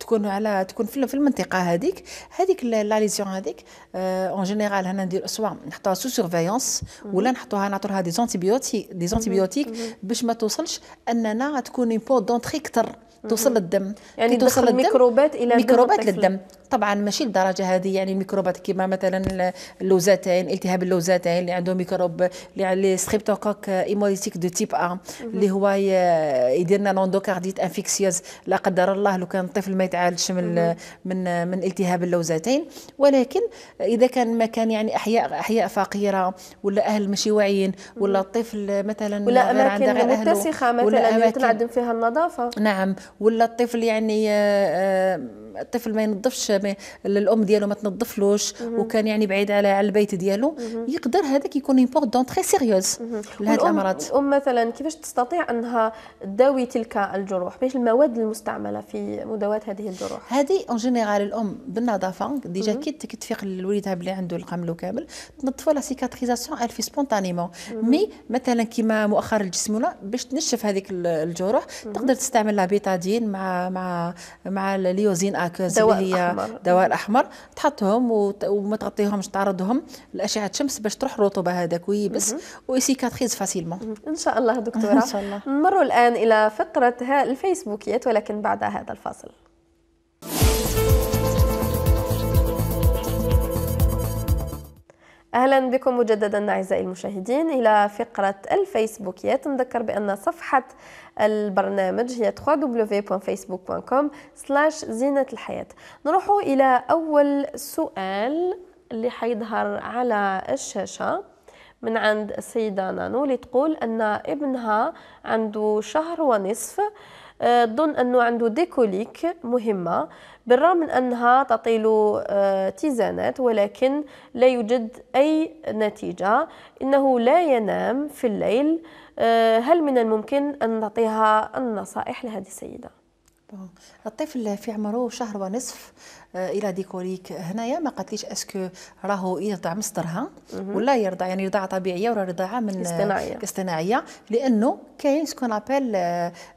تكون على تكون في المنطقه هذيك هذيك لا ليزيون هذيك اون آه، جينيرال هنا ندير سوا نحطها سو سيرفيونس ولا نحطوها نعطوها دي زونتيبيوتيك دي زونتيبيوتيك باش ما توصلش اننا تكون اون بور دونتري كثر توصل للدم يعني توصل للدم ميكروبات الى ميكروبات للدم طبعا ماشي للدرجه هذه يعني الميكروبات كما مثلا اللوزتين التهاب اللوزتين اللي عنده ميكروب اللي ستريبتوكوك ايموليتيك دو تيب ا اللي هو يدير لنا لوندوكارديت انفيكسيوز لا قدر الله لو كان الطفل ما يتعالجش من من من التهاب اللوزتين ولكن اذا كان ما كان يعني احياء احياء فقيره ولا اهل ماشي واعيين ولا الطفل مثلا ولا اماكن متسخه مثلا يتنعدم فيها النظافه نعم ولا الطفل يعني آه، آه، الطفل ما ينظفش الام ديالو ما تنظفلوش وكان يعني بعيد على البيت ديالو يقدر هذاك يكون اون بور دون تري سيريوز لهذه الامراض الام مثلا كيفاش تستطيع انها تداوي تلك الجروح باش المواد المستعمله في مداواه هذه الجروح هذه اون جينيرال الام بالنظافه ديجا كي تفيق لوليدها بلي عنده القمل كامل تنظفوا لا سيكاتريزاسيون الفي سبونتانيمون مي مثلا كيما مؤخر ولا باش تنشف هذيك الجروح تقدر تستعمل لابيتادين مع مع مع اليوزين اكاز اللي هي دواء الاحمر تحطهم وت... وما تغطيهمش تعرضهم لاشعه الشمس باش تروح الرطوبه هذاك ويبس ويسيكاتريز فاسيلمون ان شاء الله دكتوره ان شاء الله نمر الان الى فقره الفيسبوكيات ولكن بعد هذا الفاصل اهلا بكم مجددا اعزائي المشاهدين الى فقره الفيسبوكيات نذكر بان صفحه البرنامج هي www.facebook.com زينة الحياة نروحوا إلى أول سؤال اللي حيظهر على الشاشة من عند السيدة نانو اللي تقول أن ابنها عنده شهر ونصف ظن أنه عنده ديكوليك مهمة بالرغم من أنها تعطي له آه، تيزانات ولكن لا يوجد أي نتيجة إنه لا ينام في الليل آه، هل من الممكن أن نعطيها النصائح لهذه السيدة؟ الطفل في عمره شهر ونصف آه، الى ديكوريك هنايا ما قالتليش اسكو راهو يرضع مصدرها ولا يرضع يعني رضاعه طبيعيه ولا رضاعه من اصطناعيه اصطناعيه لانه كاين سكون ابل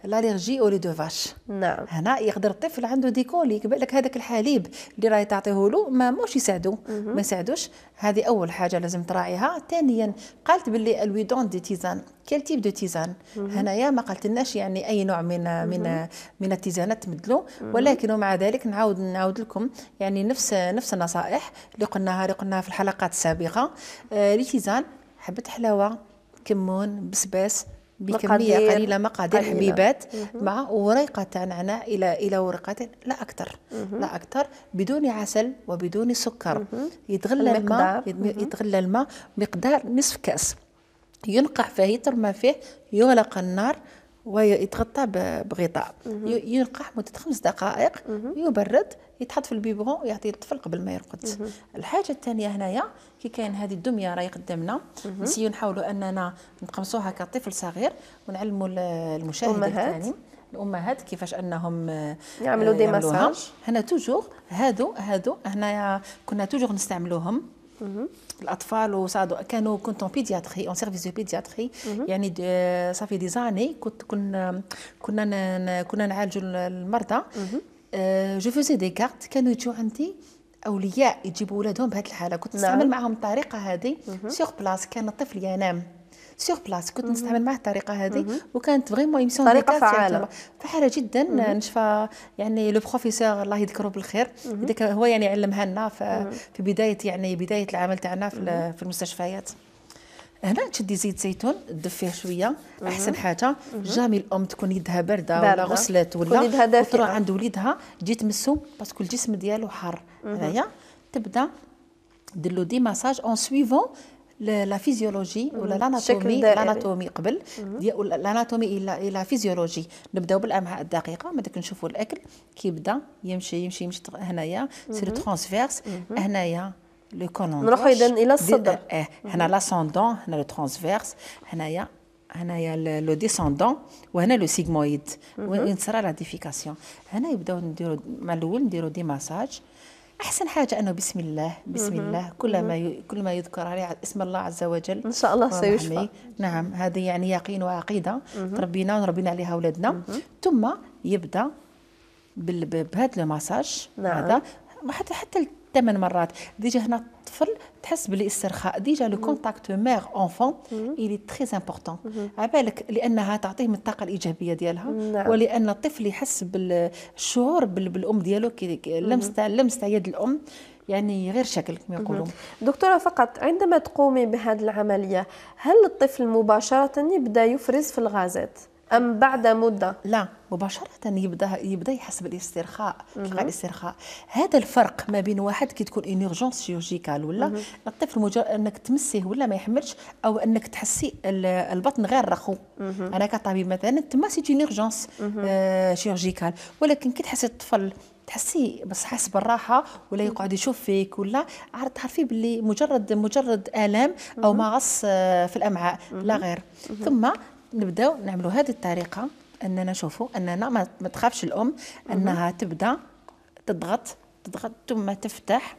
لاليرجي او لي دو فاش نعم هنا يقدر الطفل عنده ديكوليك بالك هذاك الحليب اللي راهي تعطيه له ما موش يساعدو ما يساعدوش هذه اول حاجه لازم تراعيها ثانيا قالت باللي الويدون دي تيزان كيل تيب دو تيزان هنايا ما قالتلناش يعني اي نوع من من من التيزانات تمدلو ولكن ومع ذلك نعاود نعاود لكم لكم يعني نفس نفس النصائح اللي قلناها اللي قلناها في الحلقات السابقه ريتيزان آه، حبه حلاوه كمون بسباس بكمية قليلة مقادير قليلة. حبيبات مع تاع نعناع إلى إلى ورقة لا أكثر لا أكثر بدون عسل وبدون سكر يتغلى الماء يتغلى الماء مقدار نصف كأس ينقع فيه يترمى فيه يغلق النار ويتغطى بغطاء ينقح مده خمس دقائق يبرد يتحط في البيبغون يعطي الطفل قبل ما يرقد الحاجه الثانيه هنايا كي كاين هذه الدميه راهي قدامنا نسيو نحاولوا اننا نقمصوها كطفل صغير ونعلموا المشاهد الثاني الامهات كيفاش انهم آه، يعملوا دي مساج هنا توجور هادو هادو هنايا كنا توجور نستعملوهم الاطفال وساعدوا كانوا كنت اون بيدياتري اون سيرفيس دو بيدياتري يعني صافي دي زاني كنت كنا كنا كنا نعالجوا المرضى جو فوزي دي كارت كانوا يجوا عندي اولياء يجيبوا ولادهم بهذه الحاله كنت نستعمل معاهم الطريقه هذه سيغ بلاص كان الطفل ينام سيغ بلاس كنت نستعمل معاه الطريقه هذه وكانت فريمون ايميسيون طريقه فعاله فعاله جدا نشفى يعني لو بروفيسور الله يذكره بالخير هو يعني علمها لنا في بدايه يعني بدايه العمل تاعنا في المستشفيات هنا تشدي زيت زيتون تدفيه شويه احسن حاجه جامي الام تكون يدها بارده ولا غسلت ولا تروح عند وليدها تجي تمسو باسكو الجسم ديالو حار هنايا تبدا دير له دي مساج اون سويفون لا فيزيولوجي ولا لاناتومي لاناتومي قبل الاناتومي الى الى فيزيولوجي نبداو بالامعاء الدقيقه من داك نشوفوا الاكل كيبدا يمشي يمشي يمشي هنايا سي لو ترانسفيرس هنايا لو كولون نروحوا اذا الى الصدر اه هنا لاسوندون هنا لو ترانسفيرس هنايا هنايا لو ديسوندون وهنا لو سيغمويد وين صرا لا ديفيكاسيون هنا يبداو نديرو مع الاول نديرو دي ماساج احسن حاجه انه بسم الله بسم الله كل ما كل ما يذكر عليه اسم الله عز وجل ان شاء الله سيشفى نعم هذه يعني يقين وعقيده تربينا ونربينا عليها اولادنا ثم يبدا بهذا المساج نعم. هذا حتى حتى ثمان مرات ديجا هنا الطفل تحس بالاسترخاء ديجا لو كونتاكت ميغ اونفون الي تري امبورطون على بالك لانها تعطيه من الطاقه الايجابيه ديالها مم. نعم. ولان الطفل يحس بالشعور بالام ديالو كي لمس لمس يد الام يعني غير شكل كما يقولون دكتورة فقط عندما تقومي بهذه العملية هل الطفل مباشرة يبدأ يفرز في الغازات؟ ام بعد مده لا مباشره يبدا يبدا يحس بالاسترخاء تلقى الاسترخاء هذا الفرق ما بين واحد كي تكون انيرجونس شيرجيكال ولا الطفل مجرد انك تمسيه ولا ما يحملش او انك تحسي البطن غير رخو انا كطبيب مثلا تما سي انيرجونس شيرجيكال ولكن كي تحسي الطفل تحسي بس حاس بالراحه ولا يقعد يشوف فيك ولا عارف تعرفي باللي مجرد مجرد الام او مغص آه، في الامعاء لا غير ثم نبداو نعملوا هذه الطريقه اننا نشوفوا اننا ما تخافش الام انها تبدا تضغط تضغط ثم تفتح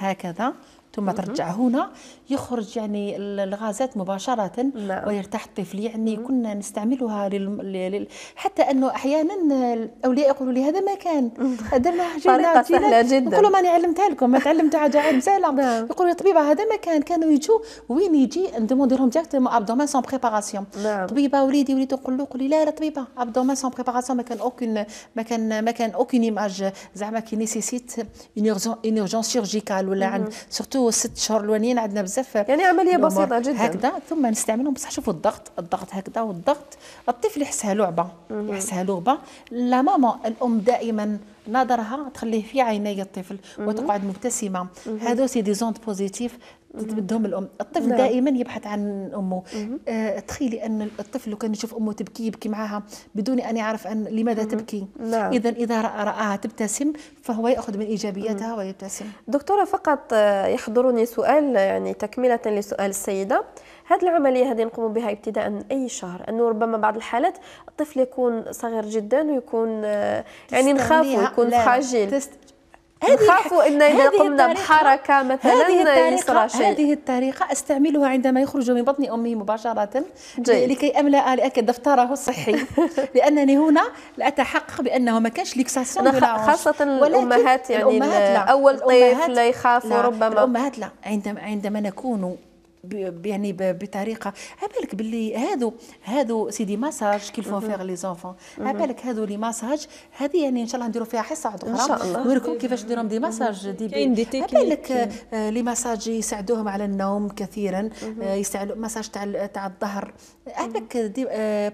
هكذا ثم ترجع هنا يخرج يعني الغازات مباشرة نعم. ويرتاح الطفل يعني كنا نستعملها لل... حتى أنه أحيانا الأولياء يقولوا لي هذا ما كان درناها طريقة سهلة جدا نقول ماني علمتها لكم ما تعلمتها حاجة عام سهلة نعم. يقولوا يا طبيبة هذا ما كان كانوا يجوا وين يجي ندوموندي لهم ديريكتومون أبدومان سون بريباراسيون طبيبة وليدي وليدي نقول له لي لا لا طبيبة أبدومان سون بريباراسيون ما كان اوكين ما كان ما كان اوكين ايماج زعما كي نيسيسيت إن اورجونس شيرجيكال ولا عند سورتو ست شهور الوانين عندنا بزاف يعني عمليه بسيطه جدا هكذا ثم نستعملهم بصح شوفوا الضغط الضغط هكذا والضغط الطفل يحسها لعبه يحسها لعبه لا ماما الام دائما نظرها تخليه في عيني الطفل وتقعد مبتسمه هذو سي دي زوند بوزيتيف تبدهم الام الطفل لا. نعم. دائما يبحث عن امه آه تخيلي ان الطفل لو كان يشوف امه تبكي يبكي معها بدون ان يعرف ان لماذا مم. تبكي نعم. اذا اذا رأى راها تبتسم فهو ياخذ من ايجابيتها مم. ويبتسم دكتوره فقط آه، يحضرني سؤال يعني تكمله لسؤال السيده هذه العمليه هذه نقوم بها ابتداء من اي شهر انه ربما بعض الحالات الطفل يكون صغير جدا ويكون آه، يعني نخاف ويكون فراجيل تست... نخافوا ان اذا قمنا بحركه مثلا هذه شيء. هذه الطريقه استعملها عندما يخرج من بطن امه مباشره جيد. لكي املا لأكد دفتره الصحي لانني هنا لا اتحقق بانه ما كانش ليكساسيون خاصه الامهات يعني الأمهات لا. اول طيف لا يخافوا ربما الامهات لا عندما عندما نكون يعني بطريقه عبالك باللي هادو هادو سيدي ماساج كيل فون فيغ لي زونفون عبالك هادو لي ماساج هذه يعني ان شاء الله نديرو فيها حصه واحده اخرى ان شاء الله نوريكم كيفاش ديرهم دي ماساج دي بي عبالك آه، لي ماساج يساعدوهم على النوم كثيرا آه، يساعدوا ماساج تاع تاع الظهر عبالك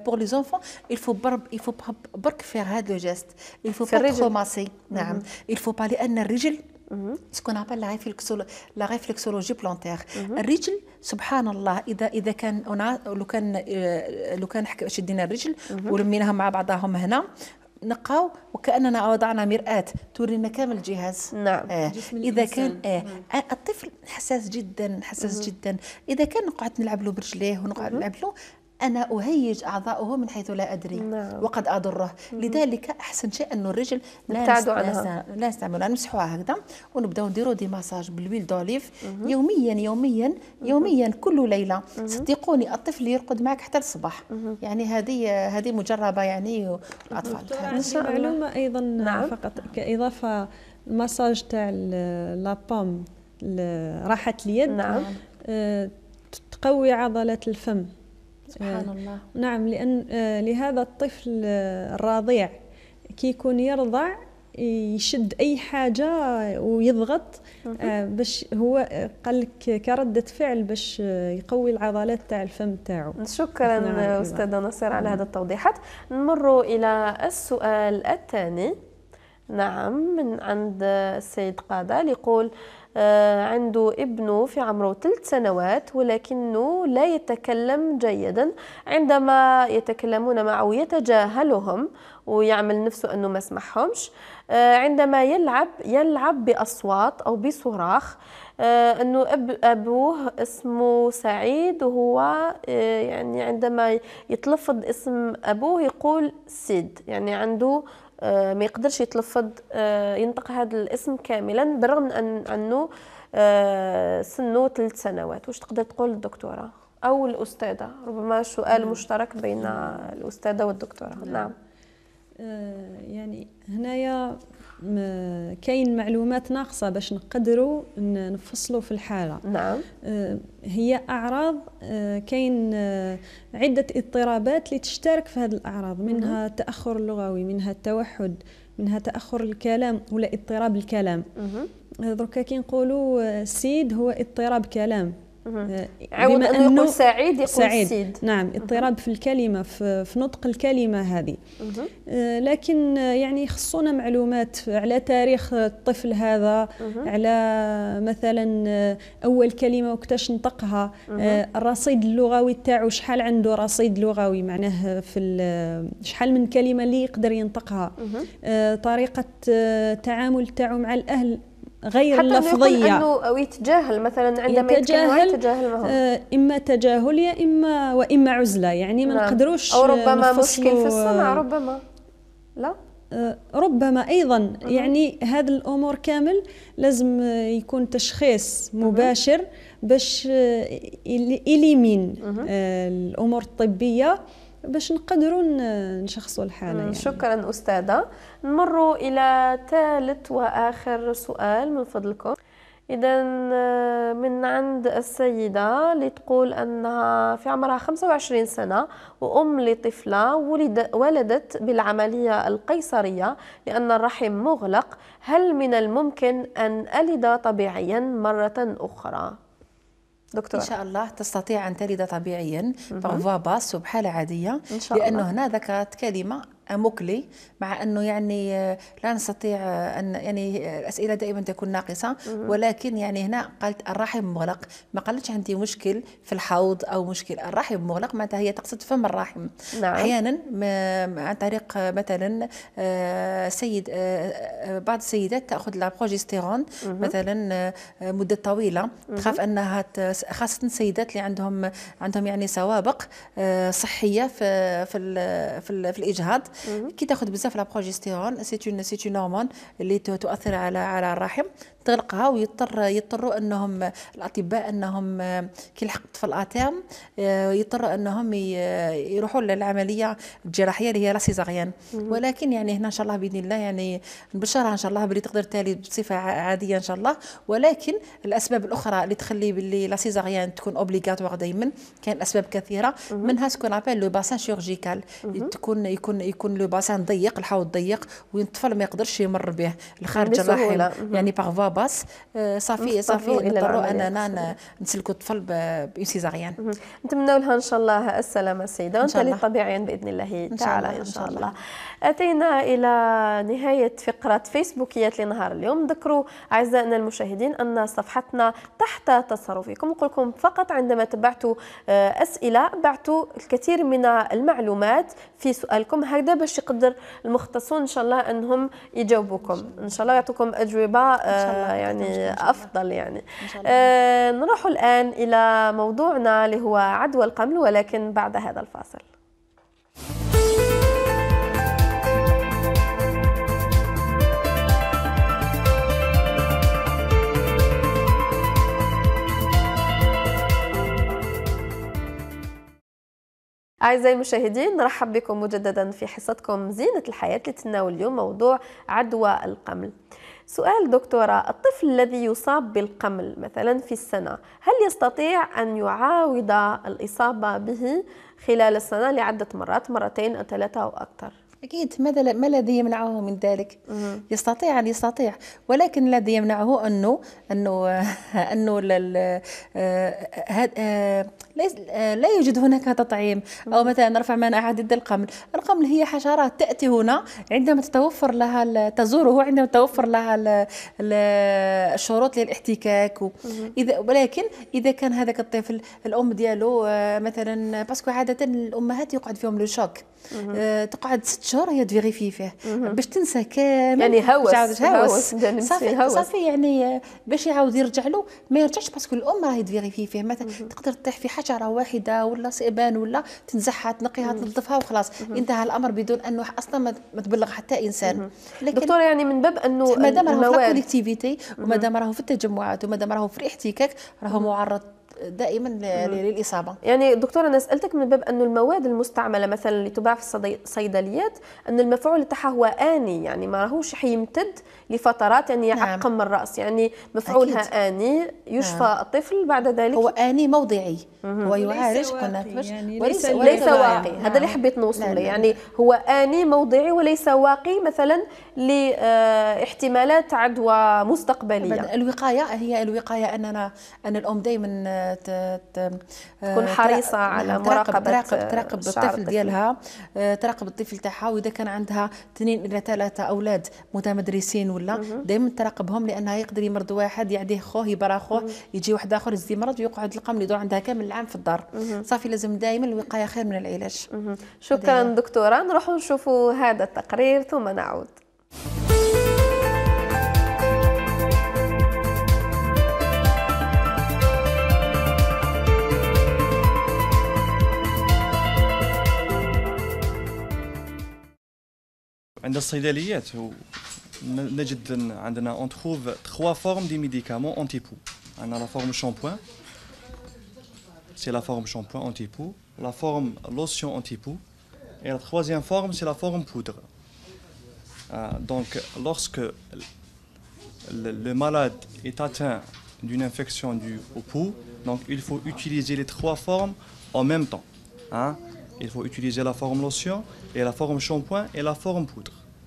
بور لي زونفون الفو برب الفو برك فيغ هاد لو جيست الفو با ماسي نعم الفو با لان الرجل سكون ابل لا ريفلكسولوجي بلونتيغ الرجل سبحان الله اذا اذا كان لو كان لو كان شدينا الرجل ولميناها مع بعضهم هنا نقاو وكاننا وضعنا مراه تورينا كامل الجهاز نعم آه. اذا كان آه. آه. الطفل حساس جدا حساس مم. جدا اذا كان نقعد نلعب له برجليه ونقعد نلعب له أنا أهيج أعضاؤه من حيث لا أدري نعم. وقد أضره مم. لذلك أحسن شيء أنه الرجل لا عنها لا نستعملها نمسحوها هكذا ونبداو نديرو دي مساج بالويل دوليف يوميا يوميا يوميا كل ليلة صدقوني الطفل يرقد معك حتى الصباح يعني هذه هذه مجربة يعني الأطفال معلومة أيضا نعم. فقط كإضافة المساج تاع لابام راحة اليد نعم. آه، تقوي عضلات الفم سبحان إيه. الله نعم لأن آه، لهذا الطفل آه، الرضيع كي يكون يرضع يشد اي حاجه ويضغط آه، باش هو قال لك كرده فعل باش يقوي العضلات تاع الفم تاعو شكرا استاذه نصير على هذا التوضيحات نمر الى السؤال الثاني نعم من عند السيد قاده يقول آه، عنده ابنه في عمره ثلاث سنوات ولكنه لا يتكلم جيدا عندما يتكلمون معه يتجاهلهم ويعمل نفسه أنه ما سمعهمش آه، عندما يلعب يلعب بأصوات أو بصراخ آه، انه أب ابوه اسمه سعيد وهو آه، يعني عندما يتلفظ اسم ابوه يقول سيد يعني عنده آه، ما يقدرش يتلفظ ينطق هذا الاسم كاملا بالرغم أن انه سنه ثلاث سنوات واش تقدر تقول الدكتوره او الاستاذه ربما سؤال مشترك بين الاستاذه والدكتوره نعم. نعم. آه، يعني هنايا كاين معلومات ناقصه باش نقدروا نفصلوا في الحاله نعم آه، هي اعراض آه، كاين عده اضطرابات اللي تشترك في هذه الاعراض منها التاخر اللغوي منها التوحد منها تاخر الكلام ولا اضطراب الكلام دركا كي نقولوا سيد هو اضطراب كلام آه، عاود انه يقول سعيد يقول سعيد. سيد نعم اضطراب في الكلمه في, في نطق الكلمه هذه آه، لكن آه، يعني خصونا معلومات على تاريخ الطفل هذا على مثلا اول كلمه وقتاش نطقها الرصيد اللغوي تاعو شحال عنده رصيد لغوي معناه في شحال من كلمه اللي يقدر ينطقها طريقه التعامل تاعو مع الاهل غير حتى لفظية حتى أنه, يتجاهل مثلا عندما يتجاهل يتجاهل آه، إما تجاهل يا إما وإما عزلة يعني ما نعم. نقدروش أو ربما مشكل في الصنع ربما لا آه، ربما ايضا يعني هذه الامور كامل لازم يكون تشخيص مباشر باش اليمين آه، الامور الطبيه باش نقدروا نشخصوا الحاله يعني. شكرا استاذه نمر الى ثالث واخر سؤال من فضلكم اذا آه، من عند السيده اللي تقول انها في عمرها 25 سنه وام لطفله ولد ولدت بالعمليه القيصريه لان الرحم مغلق هل من الممكن ان الد طبيعيا مره اخرى دكتورة. ان شاء الله تستطيع ان تلد طبيعيا بافوا باس وبحاله عاديه إن شاء لانه الله. هنا ذكرت كلمه مكلي مع انه يعني آه، لا نستطيع آه، ان يعني آه، الاسئله دائما تكون ناقصه ولكن يعني هنا قالت الرحم مغلق ما قالتش عندي مشكل في الحوض او مشكل الرحم مغلق معناتها هي تقصد فم الرحم نعم. احيانا عن طريق مثلا سيد بعض السيدات تاخذ لا مثلا مده طويله تخاف انها خاصه السيدات اللي عندهم عندهم يعني سوابق صحيه في في في الاجهاض كي تاخذ بزاف لا بروجيستيرون سي اون سي اون هرمون اللي تؤثر على على الرحم تغلقها ويضطر يضطروا انهم الاطباء انهم آه، كي يلحق الطفل اتام آه، يضطروا انهم يروحوا للعمليه الجراحيه اللي هي لا سيزاريان ولكن يعني هنا ان شاء الله باذن الله يعني نبشرها ان شاء الله باللي تقدر تالي بصفه عاديه ان شاء الله ولكن الاسباب الاخرى اللي تخلي باللي لا سيزاريان تكون اوبليغاتوار دائما كاين اسباب كثيره منها سكون ابل لو باسان شيرجيكال تكون يكون يكون لو باسان ضيق الحوض ضيق وين الطفل ما يقدرش يمر به الخارج الرحم يعني باغ باباس صافي آه، صافي نضطروا اننا نسلكوا الطفل بسيزاريان نتمنوا لها ان شاء الله السلامه السيده وان شاء الله طبيعيا باذن الله تعالى ان شاء الله, إن شاء الله. أتينا إلى نهاية فقرة فيسبوكيات لنهار اليوم ذكروا أعزائنا المشاهدين أن صفحتنا تحت تصرفكم نقول لكم فقط عندما تبعتوا آه، أسئلة بعتوا الكثير من المعلومات في سؤالكم هكذا باش يقدر المختصون إن شاء الله أنهم يجاوبوكم إن شاء الله يعطوكم أجوبة آه، يعني أفضل يعني آه، نروح الآن إلى موضوعنا اللي هو عدوى القمل ولكن بعد هذا الفاصل أعزائي المشاهدين نرحب بكم مجددا في حصتكم زينة الحياة لتناول اليوم موضوع عدوى القمل سؤال دكتورة الطفل الذي يصاب بالقمل مثلا في السنة هل يستطيع أن يعاود الإصابة به خلال السنة لعدة مرات مرتين أو ثلاثة أو أكثر؟ أكيد ماذا ما الذي يمنعه من ذلك؟ مم. يستطيع أن يستطيع ولكن الذي يمنعه أنه أنه أنه آه، آه، آه، لا يوجد هناك تطعيم أو مثلا رفع احد ضد القمل، القمل هي حشرات تأتي هنا عندما تتوفر لها تزوره عندما تتوفر لها الشروط للاحتكاك إذا ولكن إذا كان هذاك الطفل الأم ديالو مثلا باسكو عادة الأمهات يقعد فيهم لو شوك تقعد ست شهور هي تفيغيفي فيه باش تنسى كامل يعني هوس هوس, هوس. صافي هوس. صافي يعني باش يعاود يرجع له ما يرجعش باسكو الام راهي تفيغيفي فيه مثلا تقدر تطيح في حجره واحده ولا صئبان ولا تنزحها تنقيها تنظفها وخلاص انتهى الامر بدون انه اصلا ما تبلغ حتى انسان لكن دكتوره يعني من باب انه مادام راهو في الكوليكتيفيتي ومادام راهو في التجمعات ومادام راهو في الاحتكاك راهو معرض دائما للاصابه يعني دكتوره انا سالتك من باب انه المواد المستعمله مثلا اللي تباع في الصيدليات ان المفعول تاعها هو اني يعني ما راهوش حيمتد لفترات يعني يعقم نعم. الراس يعني مفعولها أكيد. اني يشفى نعم. الطفل بعد ذلك هو اني موضعي مم. هو يعالج قلنا يعني وليس, ليس واقي نعم. هذا اللي نعم. حبيت نوصل نعم. يعني هو اني موضعي وليس واقي مثلا لاحتمالات آه، عدوى مستقبليه الوقايه هي الوقايه اننا ان الام دائما آه، تكون حريصه نعم. على مراقبه تراقب تراقب الطفل ديالها آه، تراقب الطفل تاعها واذا كان عندها اثنين الى ثلاثه اولاد متمدرسين ولا دائما تراقبهم لانها يقدر يمرض واحد يعديه خوه يبرا خوه يجي واحد اخر يزيد مرض ويقعد القمل اللي يدور عندها كامل العام في الدار صافي لازم دائما الوقايه خير من العلاج شكرا دكتوره نروحوا نشوفوا هذا التقرير ثم نعود عند الصيدليات on trouve trois formes de médicaments anti-poux. On a la forme shampoing, c'est la forme shampoing anti-poux, la forme lotion anti-poux, et la troisième forme, c'est la forme poudre. Euh, donc, lorsque le, malade est atteint d'une infection du au donc il faut utiliser les trois formes en même temps. Hein. Il faut utiliser la forme lotion et la forme shampoing et la forme poudre.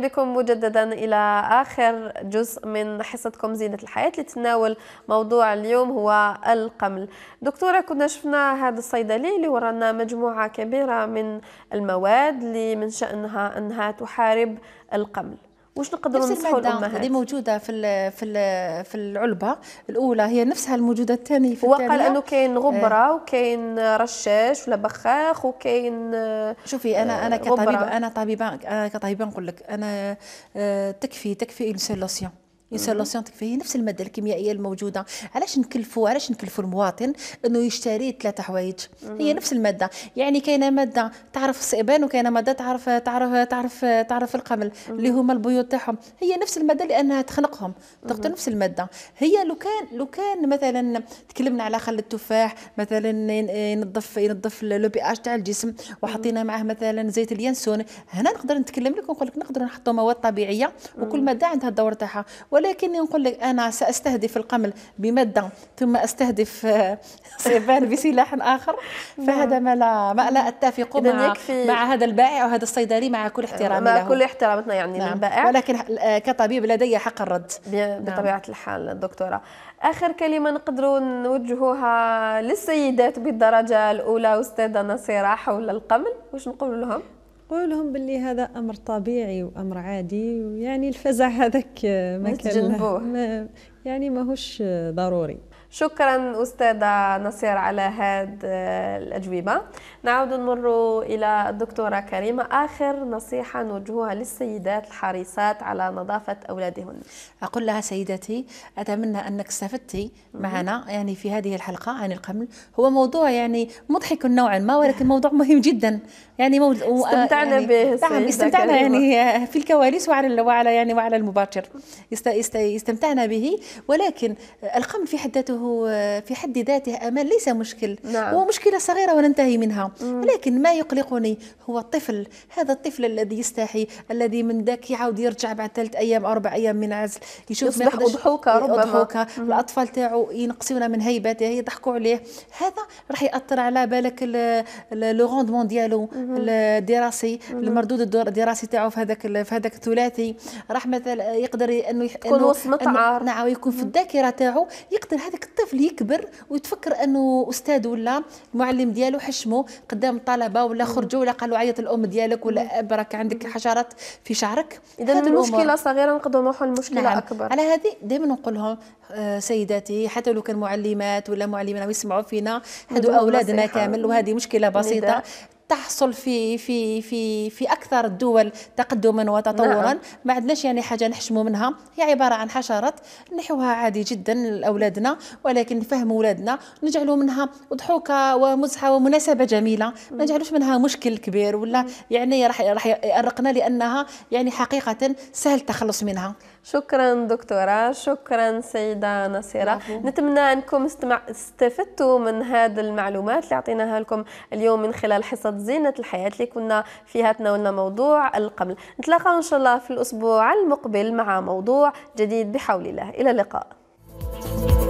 بكم مجددا إلى آخر جزء من حصتكم زينة الحياة لتناول موضوع اليوم هو القمل دكتورة كنا شفنا هذا الصيدلي اللي ورانا مجموعة كبيرة من المواد اللي من شأنها أنها تحارب القمل واش نقدروا نصحوا الامهات هذه موجوده في الـ في الـ في العلبه الاولى هي نفسها الموجوده الثانيه في الثانيه وقال انه كاين آه. غبره آه. وكاين رشاش ولا بخاخ وكاين آه، شوفي انا آه، انا كطبيبه انا طبيبه انا كطبيبه نقول لك انا تكفي تكفي انسولاسيون سيونتيك فهي نفس الماده الكيميائيه الموجوده علاش نكلفوا علاش نكلفوا المواطن انه يشتري ثلاثه حوايج هي نفس الماده يعني كاينه ماده تعرف الصئبان وكاينه ماده تعرف تعرف تعرف تعرف القمل اللي هما البيوت تاعهم هي نفس الماده لانها تخنقهم تقتل نفس الماده هي لو كان لو كان مثلا تكلمنا على خل التفاح مثلا ينظف ينظف لو بي اش تاع الجسم وحطينا معاه مثلا زيت اليانسون هنا نقدر نتكلم لك ونقول لك نقدر نحطوا مواد طبيعيه وكل ماده عندها الدور تاعها ولكن نقول لك انا ساستهدف القمل بماده ثم استهدف صيفان آه، بسلاح اخر نعم. فهذا ما لا ما لا اتفق مع مع هذا البائع وهذا الصيدلي مع كل احترامي مع له. كل احترامتنا يعني نعم. للبائع ولكن آه، كطبيب لدي حق الرد نعم. بطبيعه نعم. الحال دكتوره اخر كلمه نقدروا نوجهوها للسيدات بالدرجه الاولى استاذه نصيره حول القمل واش نقول لهم قول لهم باللي هذا امر طبيعي وامر عادي ويعني الفزع هذاك ما كان يعني ماهوش ضروري شكرا أستاذة نصير على هذه آه، الأجوبة نعود نمر إلى الدكتورة كريمة آخر نصيحة نوجهها للسيدات الحريصات على نظافة أولادهن أقول لها سيدتي أتمنى أنك استفدتي معنا يعني في هذه الحلقة عن القمل هو موضوع يعني مضحك نوعا ما ولكن موضوع مهم جدا يعني مو... استمتعنا يعني به نعم استمتعنا يعني في الكواليس وعلى وعلى يعني وعلى المباشر است... است... استمتعنا به ولكن الخمر في حد ذاته في حد ذاته امان ليس مشكل نعم. هو مشكله صغيره وننتهي منها مم. ولكن ما يقلقني هو الطفل هذا الطفل الذي يستحي الذي من ذاك يعاود يرجع بعد ثلاث ايام اربع ايام من عزل يشوف يصبح اضحوكه ربما اضحوكه الاطفال تاعو ينقصون من هيبته يضحكوا عليه هذا راح ياثر على بالك لو روندمون ديالو الدراسي المردود الدراسي تاعو في هذاك في هذاك الثلاثي راح مثلا يقدر انه تكون وصمت نعم ويكون في الذاكره تاعو يقدر هذاك الطفل يكبر ويتفكر انه استاذ ولا المعلم ديالو حشمه قدام الطلبه ولا خرجوا ولا قالوا عيط الام ديالك ولا اب راك عندك حشرات في شعرك اذا المشكله صغيره نقدروا نروحوا لمشكله نعم. اكبر على هذه دائما نقول لهم آه، سيداتي حتى لو كان معلمات ولا معلمين يسمعوا فينا هذو اولادنا كامل وهذه مشكله بسيطه تحصل في في في في اكثر الدول تقدما وتطورا نعم. ما عندناش يعني حاجه نحشموا منها هي عباره عن حشرات نحوها عادي جدا لاولادنا ولكن نفهموا اولادنا نجعلوا منها ضحوكه ومزحه ومناسبه جميله ما نجعلوش منها مشكل كبير ولا يعني راح راح يارقنا لانها يعني حقيقه سهل التخلص منها شكرا دكتورة شكرا سيدة نصيرة نتمنى أنكم استمع... استفدتوا من هذه المعلومات اللي عطيناها لكم اليوم من خلال حصة زينة الحياة اللي كنا فيها تناولنا موضوع القمل نتلاقى إن شاء الله في الأسبوع المقبل مع موضوع جديد بحول الله إلى اللقاء thank you